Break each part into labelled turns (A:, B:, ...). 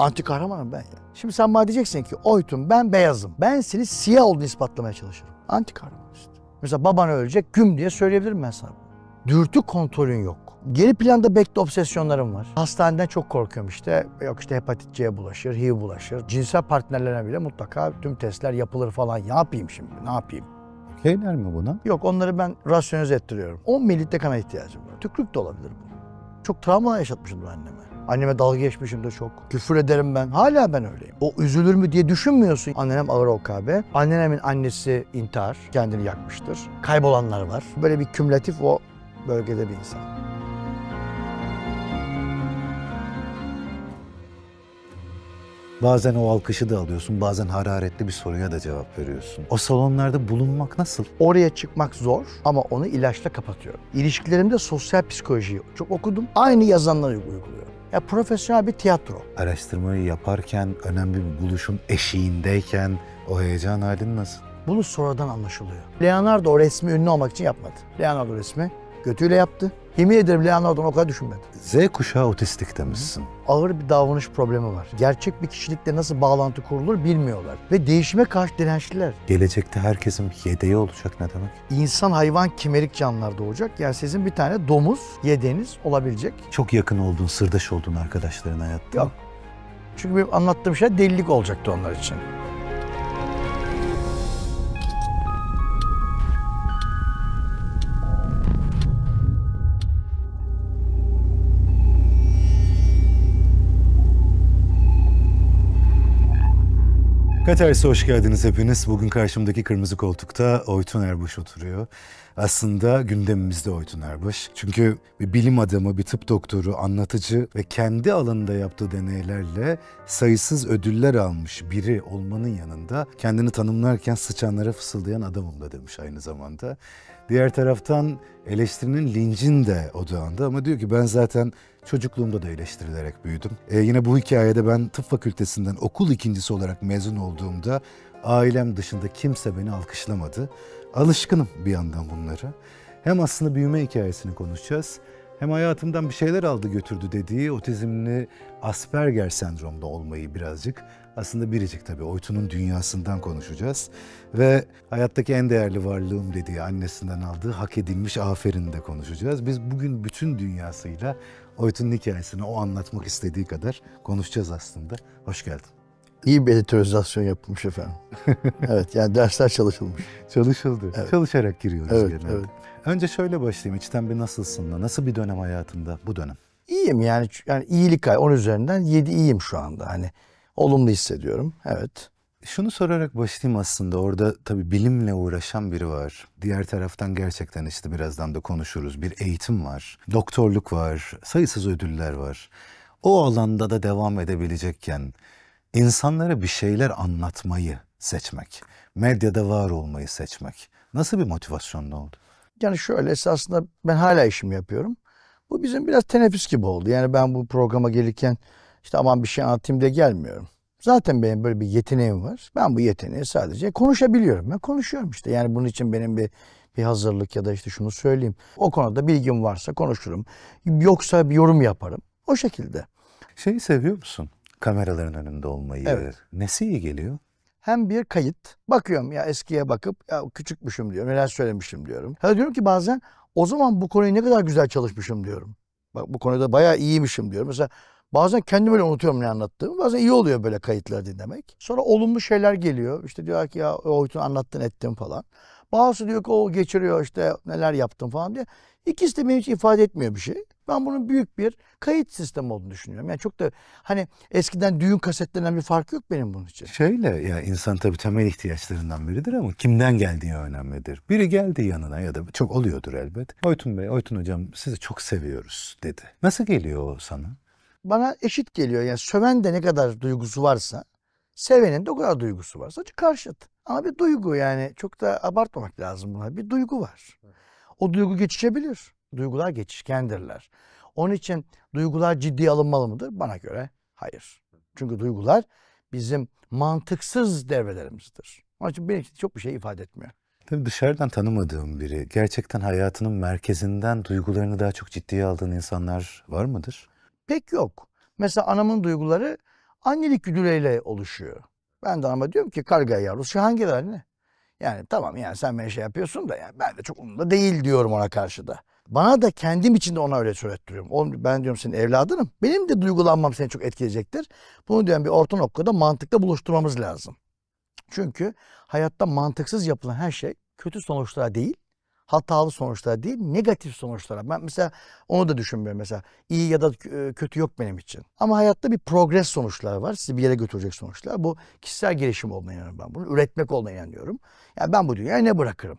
A: Anti kahramanım ben ya. Şimdi sen bana diyeceksin ki oytum ben beyazım. Ben seni siyah olduğunu ispatlamaya çalışırım. Anti kahraman işte. Mesela baban ölecek güm diye söyleyebilirim ben sana. Dürtü kontrolün yok. Geri planda bekle obsesyonlarım var. Hastaneden çok korkuyorum işte. Yok işte hepatit C'ye bulaşır, HIV bulaşır. Cinsel partnerlerine bile mutlaka tüm testler yapılır falan. Ne yapayım şimdi, ne yapayım? Okeyler mi buna? Yok onları ben rasyonize ettiriyorum. 10 mililitre kana ihtiyacım var. Tükrük de olabilir bu. Çok travmalar yaşatmışım anneme. Anneme dalga geçmişim de çok. Küfür ederim ben. Hala ben öyleyim. O üzülür mü diye düşünmüyorsun. Annenem ağır okabe. Annemin annesi intihar. Kendini yakmıştır. Kaybolanlar var. Böyle bir kümülatif o bölgede bir insan.
B: Bazen o alkışı da alıyorsun, bazen hararetli bir soruya da cevap veriyorsun. O
A: salonlarda bulunmak nasıl? Oraya çıkmak zor ama onu ilaçla kapatıyorum. İlişkilerimde sosyal psikolojiyi çok okudum. Aynı yazanları uyguluyorum. Ya profesyonel bir tiyatro.
B: Araştırmayı yaparken, önemli bir buluşun eşiğindeyken o heyecan halin nasıl?
A: Bunu sonradan anlaşılıyor. Leonardo o resmi ünlü olmak için yapmadı. Leonardo resmi götüyle yaptı. Yemin ederim Leonardo'dan o kadar düşünmedim.
B: Z kuşağı otistik demişsin.
A: Ağır bir davranış problemi var. Gerçek bir kişilikle nasıl bağlantı kurulur bilmiyorlar. Ve değişime karşı dirençliler.
B: Gelecekte herkesin yedeği olacak ne demek?
A: İnsan hayvan kimerik canlılar olacak. Yani sizin bir tane domuz yedeğiniz olabilecek. Çok yakın olduğun, sırdaş olduğun arkadaşların hayatta. Yok. Çünkü benim anlattığım şey delilik olacaktı onlar için.
B: Katers'e hoş geldiniz hepiniz. Bugün karşımdaki kırmızı koltukta Oytun Erbaş oturuyor. Aslında gündemimizde Oytun Erbaş. Çünkü bir bilim adamı, bir tıp doktoru, anlatıcı ve kendi alanında yaptığı deneylerle sayısız ödüller almış biri olmanın yanında kendini tanımlarken sıçanlara fısıldayan adamım da demiş aynı zamanda. Diğer taraftan eleştirinin lincin de odağında ama diyor ki ben zaten Çocukluğumda da eleştirilerek büyüdüm. Ee, yine bu hikayede ben tıp fakültesinden okul ikincisi olarak mezun olduğumda ailem dışında kimse beni alkışlamadı. Alışkınım bir yandan bunları. Hem aslında büyüme hikayesini konuşacağız hem hayatımdan bir şeyler aldı götürdü dediği otizmli Asperger sendromda olmayı birazcık aslında biricik tabii Oytun'un dünyasından konuşacağız. Ve hayattaki en değerli varlığım dediği annesinden aldığı hak edilmiş aferin de konuşacağız. Biz bugün bütün dünyasıyla Oytun hikayesini o anlatmak istediği kadar konuşacağız aslında. Hoş geldin. İyi bir
A: editorizasyon
B: yapılmış efendim.
A: evet yani dersler
B: çalışılmış. Çalışıldı. Evet. Çalışarak giriyoruz evet, genelde. Evet. Önce şöyle başlayayım. İçten bir nasılsın
A: da nasıl bir dönem hayatında bu dönem? İyiyim yani yani iyilik ay 10 üzerinden 7 iyiyim şu anda. Hani olumlu hissediyorum. Evet. Şunu sorarak başlayayım aslında orada tabi
B: bilimle uğraşan biri var. Diğer taraftan gerçekten işte birazdan da konuşuruz. Bir eğitim var, doktorluk var, sayısız ödüller var. O alanda da devam edebilecekken insanlara bir şeyler anlatmayı seçmek, medyada var
A: olmayı seçmek nasıl bir motivasyonla oldu? Yani şöyle esasında ben hala işimi yapıyorum. Bu bizim biraz teneffüs gibi oldu. Yani ben bu programa gelirken işte aman bir şey anlatayım diye gelmiyorum. Zaten benim böyle bir yeteneğim var. Ben bu yeteneği sadece konuşabiliyorum. Ben konuşuyorum işte. Yani bunun için benim bir bir hazırlık ya da işte şunu söyleyeyim. O konuda bilgim varsa konuşurum. Yoksa bir yorum yaparım. O şekilde. Şeyi seviyor musun? Kameraların önünde olmayı. Evet. Nesi iyi geliyor? Hem bir kayıt. Bakıyorum ya eskiye bakıp ya küçükmüşüm diyorum. Neler söylemişim diyorum. Ha diyorum ki bazen o zaman bu konuyu ne kadar güzel çalışmışım diyorum. Bak bu konuda bayağı iyiymişim diyorum. Mesela Bazen kendimi böyle unutuyorum ne anlattığımı. Bazen iyi oluyor böyle kayıtları dinlemek. Sonra olumlu şeyler geliyor. İşte diyor ki ya Oytun anlattın ettim falan. Bazısı diyor ki o geçiriyor işte neler yaptım falan diye. İkisi de benim hiç ifade etmiyor bir şey. Ben bunun büyük bir kayıt sistemi olduğunu düşünüyorum. Yani çok da hani eskiden düğün kasetlerinden bir fark yok benim bunun
B: için. Şöyle ya insan tabii temel ihtiyaçlarından biridir ama kimden geldiği önemlidir. Biri geldi yanına ya da çok oluyordur elbet. Oytun Bey, Oytun Hocam sizi
A: çok seviyoruz dedi. Nasıl geliyor o sana? bana eşit geliyor. Yani söven de ne kadar duygusu varsa sevenin de o kadar duygusu var. Sadece karşıt. Ama bir duygu yani çok da abartmamak lazım buna. Bir duygu var. O duygu geçişebilir. Duygular geçişkendirler. Onun için duygular ciddi alınmalı mıdır? Bana göre hayır. Çünkü duygular bizim mantıksız devrelerimizdir. Onun için benim için çok bir şey ifade etmiyor.
B: Tabii dışarıdan tanımadığım biri, gerçekten hayatının merkezinden duygularını daha
A: çok ciddiye aldığın insanlar var mıdır? pek yok. Mesela anamın duyguları annelik güdüleriyle oluşuyor. Ben de anama diyorum ki karga yavrusu şey hangi anne? Yani tamam yani sen beni şey yapıyorsun da yani ben de çok umurumda değil diyorum ona karşı da. Bana da kendim için de ona öyle söylettiriyorum. Oğlum ben diyorum senin evladınım. Benim de duygulanmam seni çok etkileyecektir. Bunu diyorum bir orta noktada mantıkla buluşturmamız lazım. Çünkü hayatta mantıksız yapılan her şey kötü sonuçlara değil, hatalı sonuçlara değil negatif sonuçlara. Ben mesela onu da düşünmüyorum mesela. iyi ya da e, kötü yok benim için. Ama hayatta bir progres sonuçları var. Sizi bir yere götürecek sonuçlar. Bu kişisel gelişim olmaya inanıyorum ben bunu. Üretmek olmaya inanıyorum. Yani ben bu dünyaya ne bırakırım?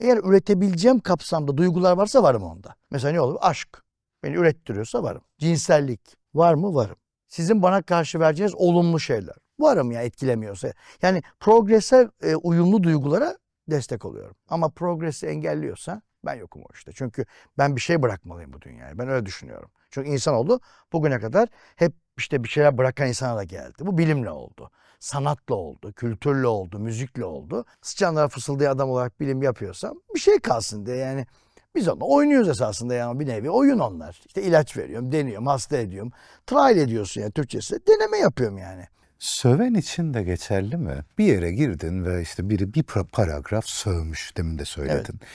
A: Eğer üretebileceğim kapsamda duygular varsa varım onda. Mesela ne olur? Aşk. Beni ürettiriyorsa varım. Cinsellik. Var mı? Varım. Sizin bana karşı vereceğiniz olumlu şeyler. Varım ya etkilemiyorsa. Yani progrese e, uyumlu duygulara destek oluyorum. Ama progresi engelliyorsa ben yokum o işte. Çünkü ben bir şey bırakmalıyım bu dünyaya. Ben öyle düşünüyorum. Çünkü insan oldu bugüne kadar hep işte bir şeyler bırakan insana da geldi. Bu bilimle oldu. Sanatla oldu, kültürle oldu, müzikle oldu. Sıçanlara fısıldayan adam olarak bilim yapıyorsam bir şey kalsın diye yani biz onunla oynuyoruz esasında yani bir nevi oyun onlar. İşte ilaç veriyorum, deniyorum, hasta ediyorum. Trial ediyorsun yani Türkçesi. Deneme yapıyorum yani.
B: Söven için de geçerli mi? Bir yere girdin ve işte biri bir paragraf sövmüş demin de söyledin. Evet.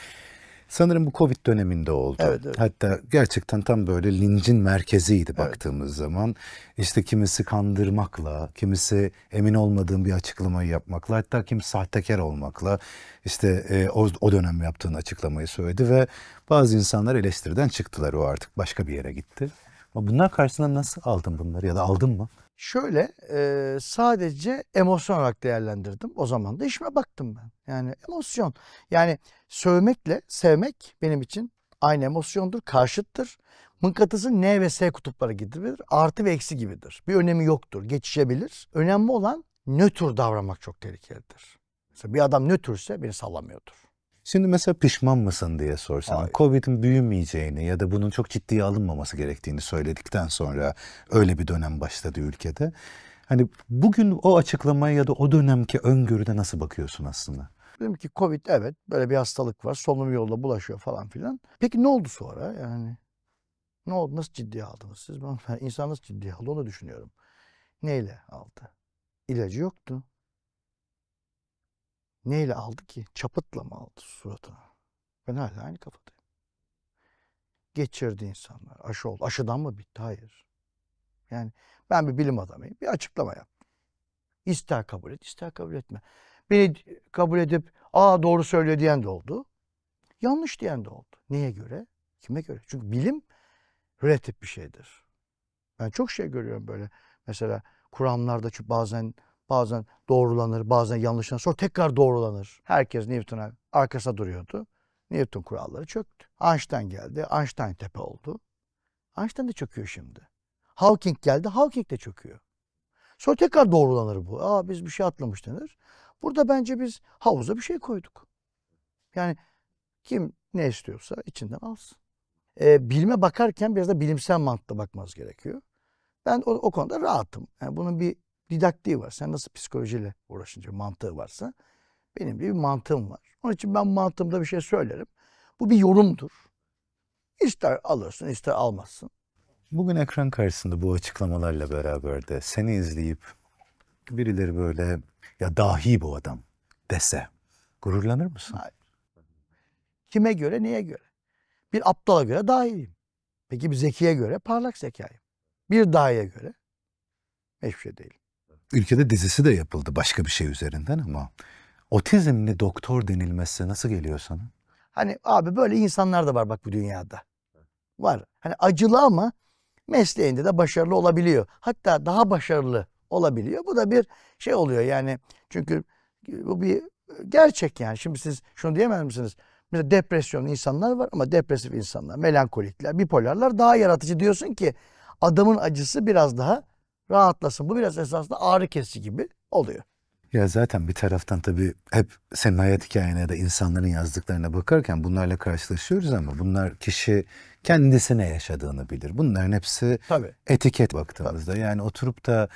B: Sanırım bu Covid döneminde oldu. Evet, evet. Hatta gerçekten tam böyle lincin merkeziydi evet. baktığımız zaman. İşte kimisi kandırmakla, kimisi emin olmadığım bir açıklamayı yapmakla, hatta kim sahtekar olmakla işte e, o, o dönem yaptığın açıklamayı söyledi ve bazı insanlar eleştiriden çıktılar o artık başka bir yere gitti. Ama bunlar karşısında nasıl aldın bunları ya da aldın mı?
A: Şöyle e, sadece emosyon olarak değerlendirdim. O zaman da işime baktım ben. Yani emosyon. Yani sövmekle sevmek benim için aynı emosyondur, karşıttır. Mıknatısın N ve S kutupları gibidir. Artı ve eksi gibidir. Bir önemi yoktur. Geçişebilir. Önemli olan nötr davranmak çok tehlikelidir. Mesela bir adam nötrse beni sallamıyordur.
B: Şimdi mesela pişman mısın diye sorsan, Covid'in büyümeyeceğini ya da bunun çok ciddiye alınmaması gerektiğini söyledikten sonra öyle bir dönem başladı ülkede. Hani bugün o açıklamaya ya da o dönemki öngörüde nasıl bakıyorsun aslında?
A: Dedim ki Covid evet böyle bir hastalık var. Solunum yoluyla bulaşıyor falan filan. Peki ne oldu sonra yani? Ne oldu? Nasıl ciddiye aldınız siz? Ben, nasıl ciddiye aldı onu düşünüyorum. Neyle aldı? İlacı yoktu. Neyle aldı ki? Çapıtla mı aldı suratına? Ben hala aynı kafadayım. Geçirdi insanlar. Aşı oldu. Aşıdan mı bitti? Hayır. Yani ben bir bilim adamıyım. Bir açıklama yap. İster kabul et, ister kabul etme. Beni kabul edip aa doğru söylüyor diyen de oldu. Yanlış diyen de oldu. Neye göre? Kime göre? Çünkü bilim relatif bir şeydir. Ben çok şey görüyorum böyle. Mesela kuramlarda bazen Bazen doğrulanır, bazen yanlışlanır. Sonra tekrar doğrulanır. Herkes Newton'a arkasına duruyordu. Newton kuralları çöktü. Einstein geldi, Einstein tepe oldu. Einstein de çöküyor şimdi. Hawking geldi, Hawking de çöküyor. Sonra tekrar doğrulanır bu. Aa biz bir şey atlamış denir. Burada bence biz havuza bir şey koyduk. Yani kim ne istiyorsa içinden alsın. Ee, bilime bakarken biraz da bilimsel mantıkla bakmanız gerekiyor. Ben o, o konuda rahatım. Yani bunun bir didaktiği var. Sen nasıl psikolojiyle uğraşınca mantığı varsa benim de bir mantığım var. Onun için ben mantığımda bir şey söylerim. Bu bir yorumdur. İster alırsın ister almazsın.
B: Bugün ekran karşısında bu açıklamalarla beraber de seni izleyip birileri böyle ya dahi bu adam dese
A: gururlanır mısın? Hayır. Kime göre neye göre? Bir aptala göre dahiyim. Peki bir zekiye göre parlak zekayım. Bir dahiye göre hiçbir şey değilim
B: ülkede dizisi de yapıldı başka bir şey üzerinden ama otizmli
A: doktor denilmesi nasıl geliyor sana? Hani abi böyle insanlar da var bak bu dünyada. Var. Hani acılı ama mesleğinde de başarılı olabiliyor. Hatta daha başarılı olabiliyor. Bu da bir şey oluyor yani. Çünkü bu bir gerçek yani. Şimdi siz şunu diyemez misiniz? Mesela depresyon insanlar var ama depresif insanlar, melankolikler, bipolarlar daha yaratıcı diyorsun ki adamın acısı biraz daha rahatlasın. Bu biraz esasında ağrı kesici gibi oluyor.
B: Ya zaten bir taraftan tabii hep senin hayat hikayene da insanların yazdıklarına bakarken bunlarla karşılaşıyoruz ama bunlar kişi kendisine yaşadığını bilir. Bunların hepsi tabii. etiket baktığımızda. Tabii. Yani oturup da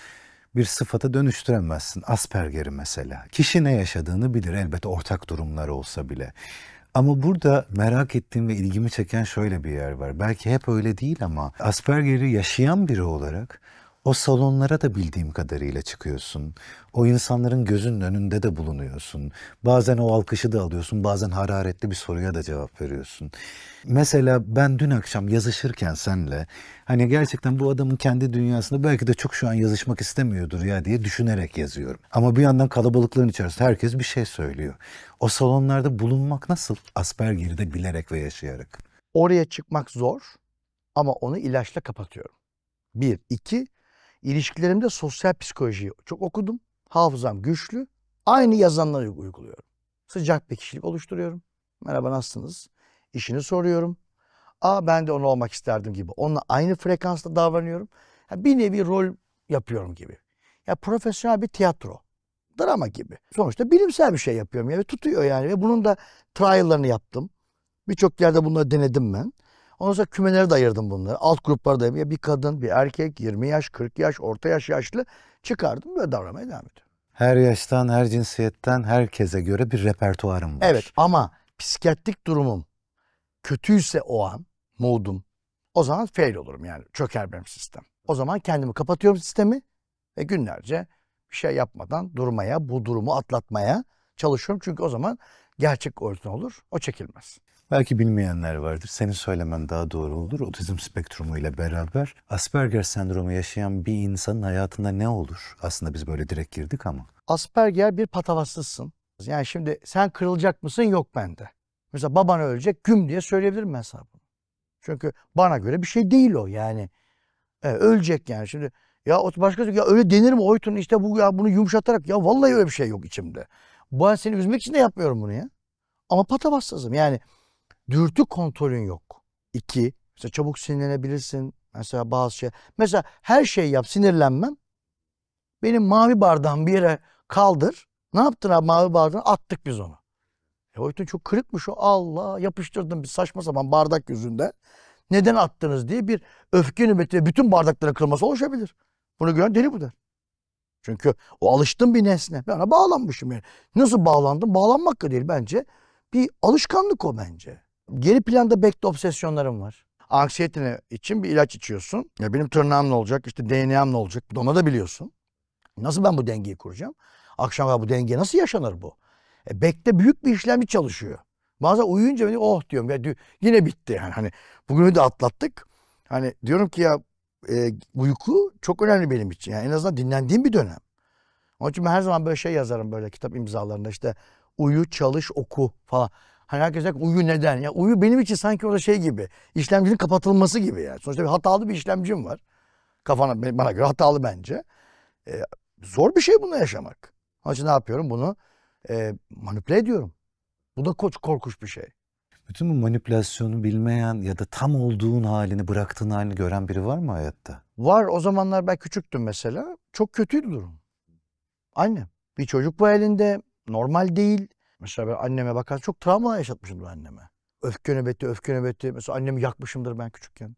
B: bir sıfata dönüştüremezsin. Asperger'i mesela. Kişi ne yaşadığını bilir elbette ortak durumlar olsa bile. Ama burada merak ettiğim ve ilgimi çeken şöyle bir yer var. Belki hep öyle değil ama Asperger'i yaşayan biri olarak o salonlara da bildiğim kadarıyla çıkıyorsun. O insanların gözünün önünde de bulunuyorsun. Bazen o alkışı da alıyorsun, bazen hararetli bir soruya da cevap veriyorsun. Mesela ben dün akşam yazışırken senle hani gerçekten bu adamın kendi dünyasında belki de çok şu an yazışmak istemiyordur ya diye düşünerek yazıyorum. Ama bir yandan kalabalıkların içerisinde herkes bir şey söylüyor. O
A: salonlarda bulunmak nasıl? Asperger'i bilerek ve yaşayarak. Oraya çıkmak zor ama onu ilaçla kapatıyorum. Bir, iki, İlişkilerimde sosyal psikolojiyi çok okudum. Hafızam güçlü. Aynı yazanları uyguluyorum. Sıcak bir kişilik oluşturuyorum. Merhaba nasılsınız? İşini soruyorum. Aa ben de onu olmak isterdim gibi. Onunla aynı frekansla davranıyorum. Yani bir nevi rol yapıyorum gibi. Ya yani profesyonel bir tiyatro. Drama gibi. Sonuçta bilimsel bir şey yapıyorum. Yani tutuyor yani. Ve bunun da trial'larını yaptım. Birçok yerde bunları denedim ben. Ondan sonra kümelere de ayırdım bunları. Alt gruplara da bir kadın, bir erkek, 20 yaş, 40 yaş, orta yaş yaşlı çıkardım ve davranmaya devam ediyorum.
B: Her yaştan, her cinsiyetten, herkese göre bir repertuarım
A: var. Evet ama psikiyatrik durumum kötüyse o an, modum, o zaman fail olurum yani çöker benim sistem. O zaman kendimi kapatıyorum sistemi ve günlerce bir şey yapmadan durmaya, bu durumu atlatmaya çalışıyorum. Çünkü o zaman gerçek orijinal olur, o çekilmez.
B: Belki bilmeyenler vardır. Senin söylemen daha doğru olur. Otizm spektrumu ile beraber Asperger sendromu yaşayan bir insanın hayatında ne olur? Aslında biz böyle direkt girdik ama.
A: Asperger bir patavatsızsın. Yani şimdi sen kırılacak mısın yok bende. Mesela baban ölecek güm diye söyleyebilirim ben sana bunu. Çünkü bana göre bir şey değil o yani. E, ölecek yani şimdi. Ya başka ya öyle denir mi Oytun işte bu ya bunu yumuşatarak ya vallahi öyle bir şey yok içimde. Ben seni üzmek için de yapmıyorum bunu ya. Ama patavatsızım yani. Dürtü kontrolün yok. İki, mesela çabuk sinirlenebilirsin. Mesela bazı şey. Mesela her şeyi yap sinirlenmem. Benim mavi bardağım bir yere kaldır. Ne yaptın abi mavi bardağı? Attık biz onu. E o yüzden çok kırıkmış o. Allah yapıştırdım bir saçma sapan bardak yüzünde. Neden attınız diye bir öfke nöbeti bütün bardakların kırılması oluşabilir. Bunu gören deli bu der. Çünkü o alıştım bir nesne. Ben ona bağlanmışım yani. Nasıl bağlandım? Bağlanmak da değil bence. Bir alışkanlık o bence. Geri planda bekle obsesyonlarım var. Anksiyetine için bir ilaç içiyorsun. Ya benim tırnağım ne olacak? İşte DNA'm ne olacak? Bunu da biliyorsun. Nasıl ben bu dengeyi kuracağım? Akşam bu denge nasıl yaşanır bu? E, bekle büyük bir işlemci çalışıyor. Bazen uyuyunca ben oh diyorum ya yine bitti yani hani bugünü de atlattık. Hani diyorum ki ya e, uyku çok önemli benim için. Yani en azından dinlendiğim bir dönem. Onun için ben her zaman böyle şey yazarım böyle kitap imzalarında işte uyu, çalış, oku falan. Hani herkes der uyu neden? Ya uyu benim için sanki orada şey gibi. İşlemcinin kapatılması gibi yani. Sonuçta bir hatalı bir işlemcim var. Kafana bana göre hatalı bence. Ee, zor bir şey bunu yaşamak. Onun için ne yapıyorum? Bunu e, manipüle ediyorum. Bu da koç korkuş bir şey. Bütün bu manipülasyonu bilmeyen ya da tam olduğun halini, bıraktığın halini gören biri var mı hayatta? Var. O zamanlar ben küçüktüm mesela. Çok kötüydü durum. Annem. Bir çocuk bu elinde. Normal değil. Mesela ben anneme bakar çok travmalar yaşatmışımdır anneme. Öfke nöbeti, öfke nöbeti. Mesela annemi yakmışımdır ben küçükken.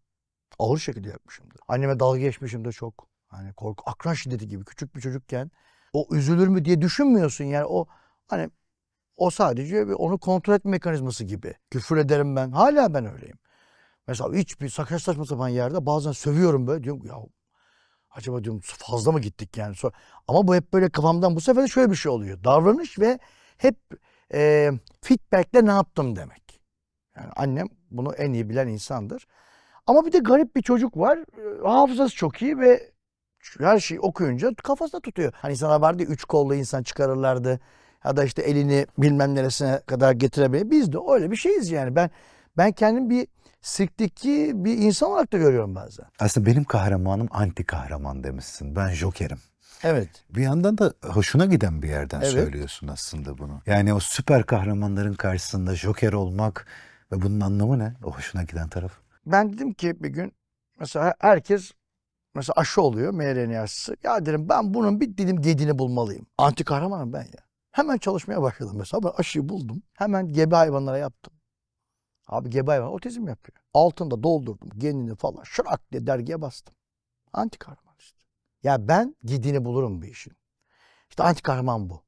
A: Ağır şekilde yakmışımdır. Anneme dalga geçmişim de çok. Hani korku, akran şiddeti gibi küçük bir çocukken o üzülür mü diye düşünmüyorsun yani o hani o sadece bir onu kontrol etme mekanizması gibi. Küfür ederim ben. Hala ben öyleyim. Mesela hiçbir saç saçma sapan yerde bazen sövüyorum böyle diyorum ya acaba diyorum fazla mı gittik yani. Ama bu hep böyle kafamdan bu sefer de şöyle bir şey oluyor. Davranış ve hep e, feedbackle ne yaptım demek. Yani annem bunu en iyi bilen insandır. Ama bir de garip bir çocuk var. Hafızası çok iyi ve her şeyi okuyunca kafasına tutuyor. Hani sana vardı üç kollu insan çıkarırlardı. Ya da işte elini bilmem neresine kadar getirebilir. Biz de öyle bir şeyiz yani. Ben ben kendim bir sirkteki bir insan olarak da görüyorum bazen.
B: Aslında benim kahramanım anti kahraman demişsin. Ben jokerim. Evet. Bir yandan da hoşuna giden bir yerden evet.
A: söylüyorsun aslında bunu.
B: Yani o süper kahramanların karşısında Joker olmak ve bunun anlamı ne? O hoşuna giden taraf.
A: Ben dedim ki bir gün mesela herkes mesela aşı oluyor mRNA aşısı. Ya dedim ben bunun bir dedim gedini bulmalıyım. Anti kahramanım ben ya. Hemen çalışmaya başladım mesela. Ben aşıyı buldum. Hemen gebe hayvanlara yaptım. Abi gebe hayvan otizm yapıyor. Altında doldurdum genini falan. Şırak diye dergiye bastım. Anti kahraman. Ya ben gidini bulurum bu işin. İşte anti kahraman bu.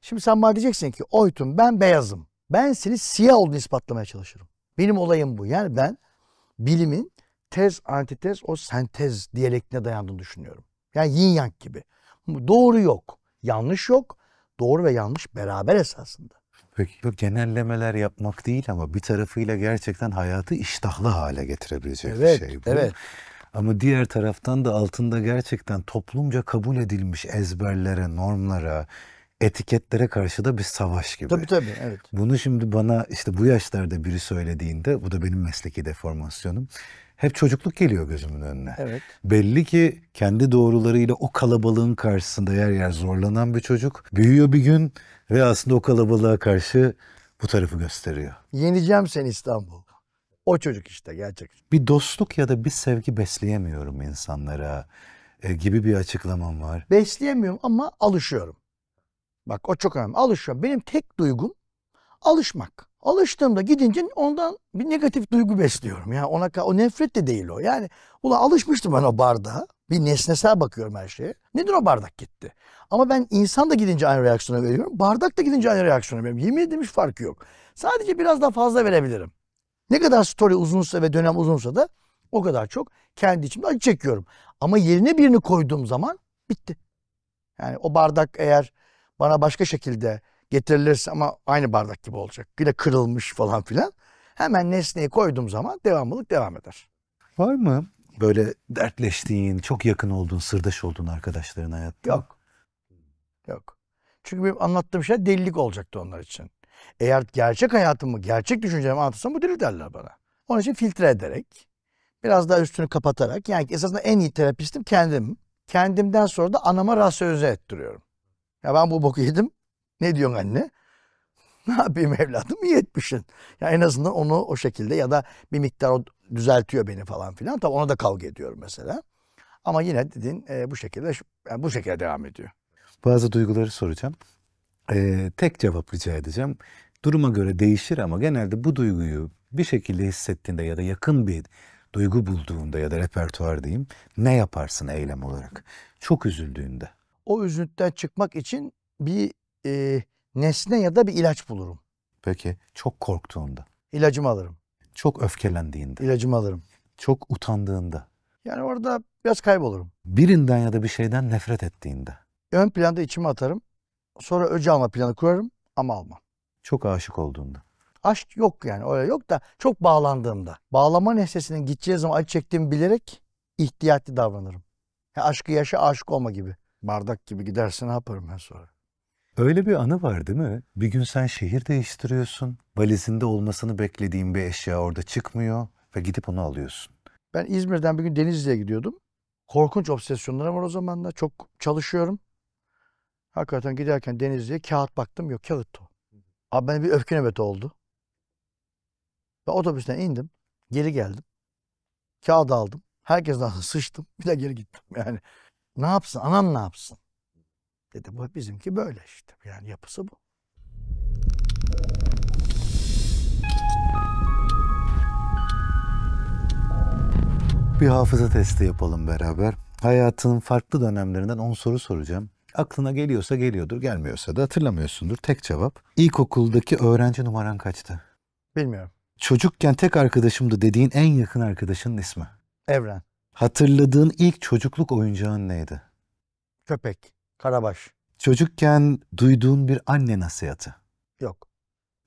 A: Şimdi sen bana diyeceksin ki Oytun ben beyazım. Ben seni siyah olduğunu ispatlamaya çalışırım. Benim olayım bu. Yani ben bilimin tez, antitez, o sentez diyalektine dayandığını düşünüyorum. Yani yin yang gibi. Doğru yok, yanlış yok. Doğru ve yanlış beraber esasında.
B: Peki bu genellemeler yapmak değil ama bir tarafıyla gerçekten hayatı iştahlı hale getirebilecek evet, bir şey bu. Evet. Ama diğer taraftan da altında gerçekten toplumca kabul edilmiş ezberlere, normlara, etiketlere karşı da bir savaş gibi. Tabii tabii evet. Bunu şimdi bana işte bu yaşlarda biri söylediğinde bu da benim mesleki deformasyonum. Hep çocukluk geliyor gözümün önüne. Evet. Belli ki kendi doğrularıyla o kalabalığın karşısında yer yer zorlanan bir çocuk büyüyor bir gün ve aslında o kalabalığa karşı bu tarafı gösteriyor.
A: Yeneceğim sen İstanbul. O çocuk işte gerçek.
B: Bir dostluk ya da bir sevgi besleyemiyorum insanlara e, gibi bir açıklamam var.
A: Besleyemiyorum ama alışıyorum. Bak o çok önemli. Alışıyorum. Benim tek duygum alışmak. Alıştığımda gidince ondan bir negatif duygu besliyorum. Yani ona o nefret de değil o. Yani ula alışmıştım ben o bardağa. Bir nesnesel bakıyorum her şeye. Nedir o bardak gitti? Ama ben insan da gidince aynı reaksiyonu veriyorum. Bardak da gidince aynı reaksiyonu veriyorum. Yemin edilmiş farkı yok. Sadece biraz daha fazla verebilirim. Ne kadar story uzunsa ve dönem uzunsa da o kadar çok kendi içimde acı çekiyorum. Ama yerine birini koyduğum zaman bitti. Yani o bardak eğer bana başka şekilde getirilirse ama aynı bardak gibi olacak. Yine kırılmış falan filan. Hemen nesneyi koyduğum zaman devamlılık devam eder. Var mı
B: böyle dertleştiğin, çok yakın olduğun, sırdaş olduğun arkadaşların
A: hayatta? Yok. Yok. Çünkü benim anlattığım şey delilik olacaktı onlar için. Eğer gerçek hayatımı, gerçek düşüncelerimi anlatırsam bu deli derler bana. Onun için filtre ederek, biraz daha üstünü kapatarak, yani esasında en iyi terapistim kendim. Kendimden sonra da anama rasyonize ettiriyorum. Ya ben bu boku yedim, ne diyorsun anne? Ne yapayım evladım? İyi etmişsin. Ya en azından onu o şekilde ya da bir miktar o düzeltiyor beni falan filan. Tabii ona da kavga ediyorum mesela. Ama yine dedin e, bu şekilde yani bu şekilde devam ediyor.
B: Bazı duyguları soracağım. Ee, tek cevap rica edeceğim. Duruma göre değişir ama genelde bu duyguyu bir şekilde hissettiğinde ya da yakın bir
A: duygu bulduğunda ya da repertuar diyeyim ne yaparsın eylem olarak? Çok üzüldüğünde. O üzüntüden çıkmak için bir e, nesne ya da bir ilaç bulurum. Peki çok korktuğunda? İlacımı alırım. Çok öfkelendiğinde? İlacımı alırım.
B: Çok utandığında?
A: Yani orada biraz kaybolurum.
B: Birinden ya da bir şeyden nefret
A: ettiğinde? Ön planda içime atarım. Sonra öce alma planı kurarım ama almam. Çok aşık olduğunda. Aşk yok yani öyle yok da çok bağlandığımda. Bağlama nesnesinin gideceği zaman acı çektiğimi bilerek ihtiyatlı davranırım. Ya aşkı yaşa aşık olma gibi. Bardak gibi gidersin ne yaparım ben sonra. Öyle bir anı var değil mi? Bir gün sen şehir
B: değiştiriyorsun. Valizinde olmasını beklediğin bir eşya orada çıkmıyor ve gidip onu alıyorsun.
A: Ben İzmir'den bir gün Denizli'ye gidiyordum. Korkunç obsesyonlarım var o zaman da. Çok çalışıyorum. Hakikaten giderken Denizli'ye kağıt baktım yok kağıt o. Abi benim bir öfke nöbeti oldu. Ben otobüsten indim. Geri geldim. Kağıt aldım. Herkesten sıçtım. Bir de geri gittim yani. Ne yapsın? Anam ne yapsın? Dedi bu bizimki böyle işte. Yani yapısı bu.
B: Bir hafıza testi yapalım beraber. Hayatının farklı dönemlerinden 10 soru soracağım. Aklına geliyorsa geliyordur, gelmiyorsa da hatırlamıyorsundur. Tek cevap. İlkokuldaki öğrenci numaran kaçtı? Bilmiyorum. Çocukken tek arkadaşımdı dediğin en yakın arkadaşının ismi? Evren. Hatırladığın ilk çocukluk oyuncağın neydi?
A: Köpek, karabaş.
B: Çocukken duyduğun bir anne nasihatı? Yok.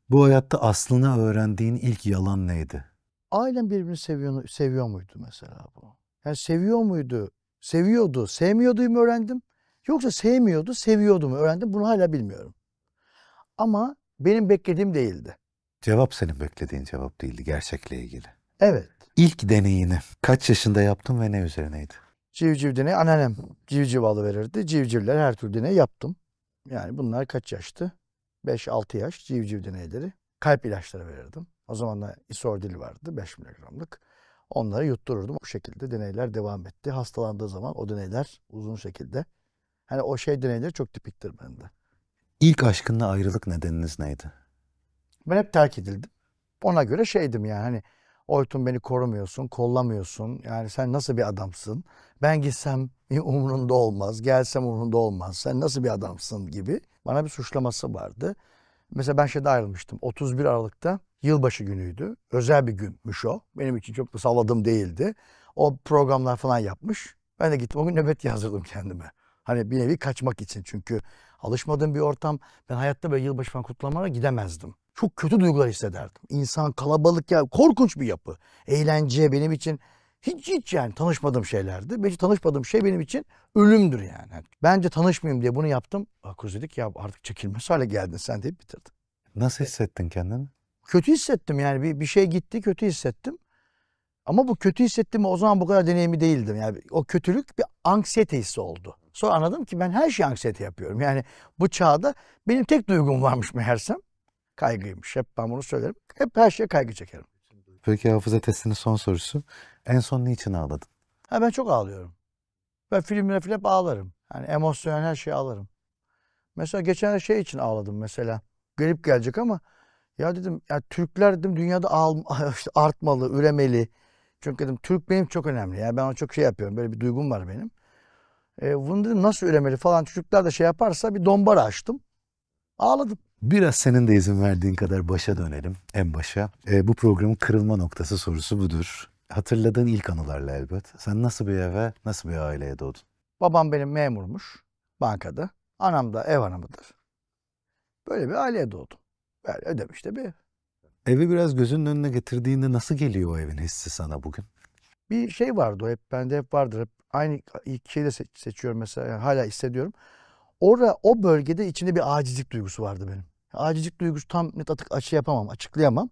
B: Bu hayatta aslını öğrendiğin ilk yalan neydi?
A: Ailem birbirini seviyor, seviyor muydu mesela bu? Yani seviyor muydu? Seviyordu. Sevmiyordu'yu mu öğrendim? Yoksa sevmiyordu, seviyordu mu öğrendim bunu hala bilmiyorum. Ama benim beklediğim değildi.
B: Cevap senin beklediğin cevap değildi gerçekle ilgili. Evet. İlk deneyini kaç yaşında yaptın ve ne üzerineydi?
A: Civciv deneyi anneannem civciv verirdi, Civcivler her türlü deneyi yaptım. Yani bunlar kaç yaştı? 5-6 yaş civciv deneyleri. Kalp ilaçları verirdim. O zaman da isordil vardı 5 miligramlık. Onları yuttururdum. Bu şekilde deneyler devam etti. Hastalandığı zaman o deneyler uzun şekilde Hani o şey deneyleri çok tipiktir bende. İlk aşkınla ayrılık nedeniniz neydi? Ben hep terk edildim. Ona göre şeydim yani hani Oytun beni korumuyorsun, kollamıyorsun. Yani sen nasıl bir adamsın? Ben gitsem umrunda olmaz, gelsem umrunda olmaz. Sen nasıl bir adamsın gibi bana bir suçlaması vardı. Mesela ben şeyde ayrılmıştım. 31 Aralık'ta yılbaşı günüydü. Özel bir günmüş o. Benim için çok da salladığım değildi. O programlar falan yapmış. Ben de gittim. O gün nöbet yazdırdım kendime. Hani bir nevi kaçmak için çünkü alışmadığım bir ortam. Ben hayatta böyle yılbaşı falan kutlamalara gidemezdim. Çok kötü duygular hissederdim. İnsan kalabalık ya korkunç bir yapı. Eğlence benim için hiç hiç yani tanışmadığım şeylerdi. Bence tanışmadığım şey benim için ölümdür yani. bence tanışmayayım diye bunu yaptım. Akuz dedik ya artık çekilmez hale geldin sen deyip bitirdim. Nasıl hissettin kendini? Kötü hissettim yani bir, bir şey gitti kötü hissettim. Ama bu kötü hissettim o zaman bu kadar deneyimi değildim. Yani o kötülük bir anksiyete hissi oldu. Sonra anladım ki ben her şeyi anksiyete yapıyorum. Yani bu çağda benim tek duygum varmış meğersem kaygıymış. Hep ben bunu söylerim. Hep her şeye kaygı çekerim.
B: Peki hafıza testinin son sorusu. En son niçin ağladın?
A: Ha, ben çok ağlıyorum. Ben filmle filan hep ağlarım. Yani emosyonel her şeyi ağlarım. Mesela geçen şey için ağladım mesela. Gelip gelecek ama ya dedim ya Türkler dedim dünyada ağ, artmalı, üremeli. Çünkü dedim Türk benim çok önemli. Yani ben ona çok şey yapıyorum. Böyle bir duygum var benim. E, bunu dedim nasıl üremeli falan çocuklar da şey yaparsa bir dombara açtım. Ağladım.
B: Biraz senin de izin verdiğin kadar başa dönelim. En başa. E, bu programın kırılma noktası sorusu budur. Hatırladığın ilk anılarla elbet. Sen nasıl bir eve, nasıl bir aileye doğdun?
A: Babam benim memurmuş bankada. Anam da ev hanımıdır. Böyle bir aileye doğdum. Böyle ödemişte bir
B: Evi biraz gözünün önüne getirdiğinde nasıl geliyor o evin hissi sana bugün?
A: Bir şey vardı o hep bende hep vardır. Hep aynı ilk şeyi de seçiyorum mesela yani hala hissediyorum. Orada o bölgede içinde bir acizlik duygusu vardı benim. Acizlik duygusu tam net atık açı şey yapamam, açıklayamam.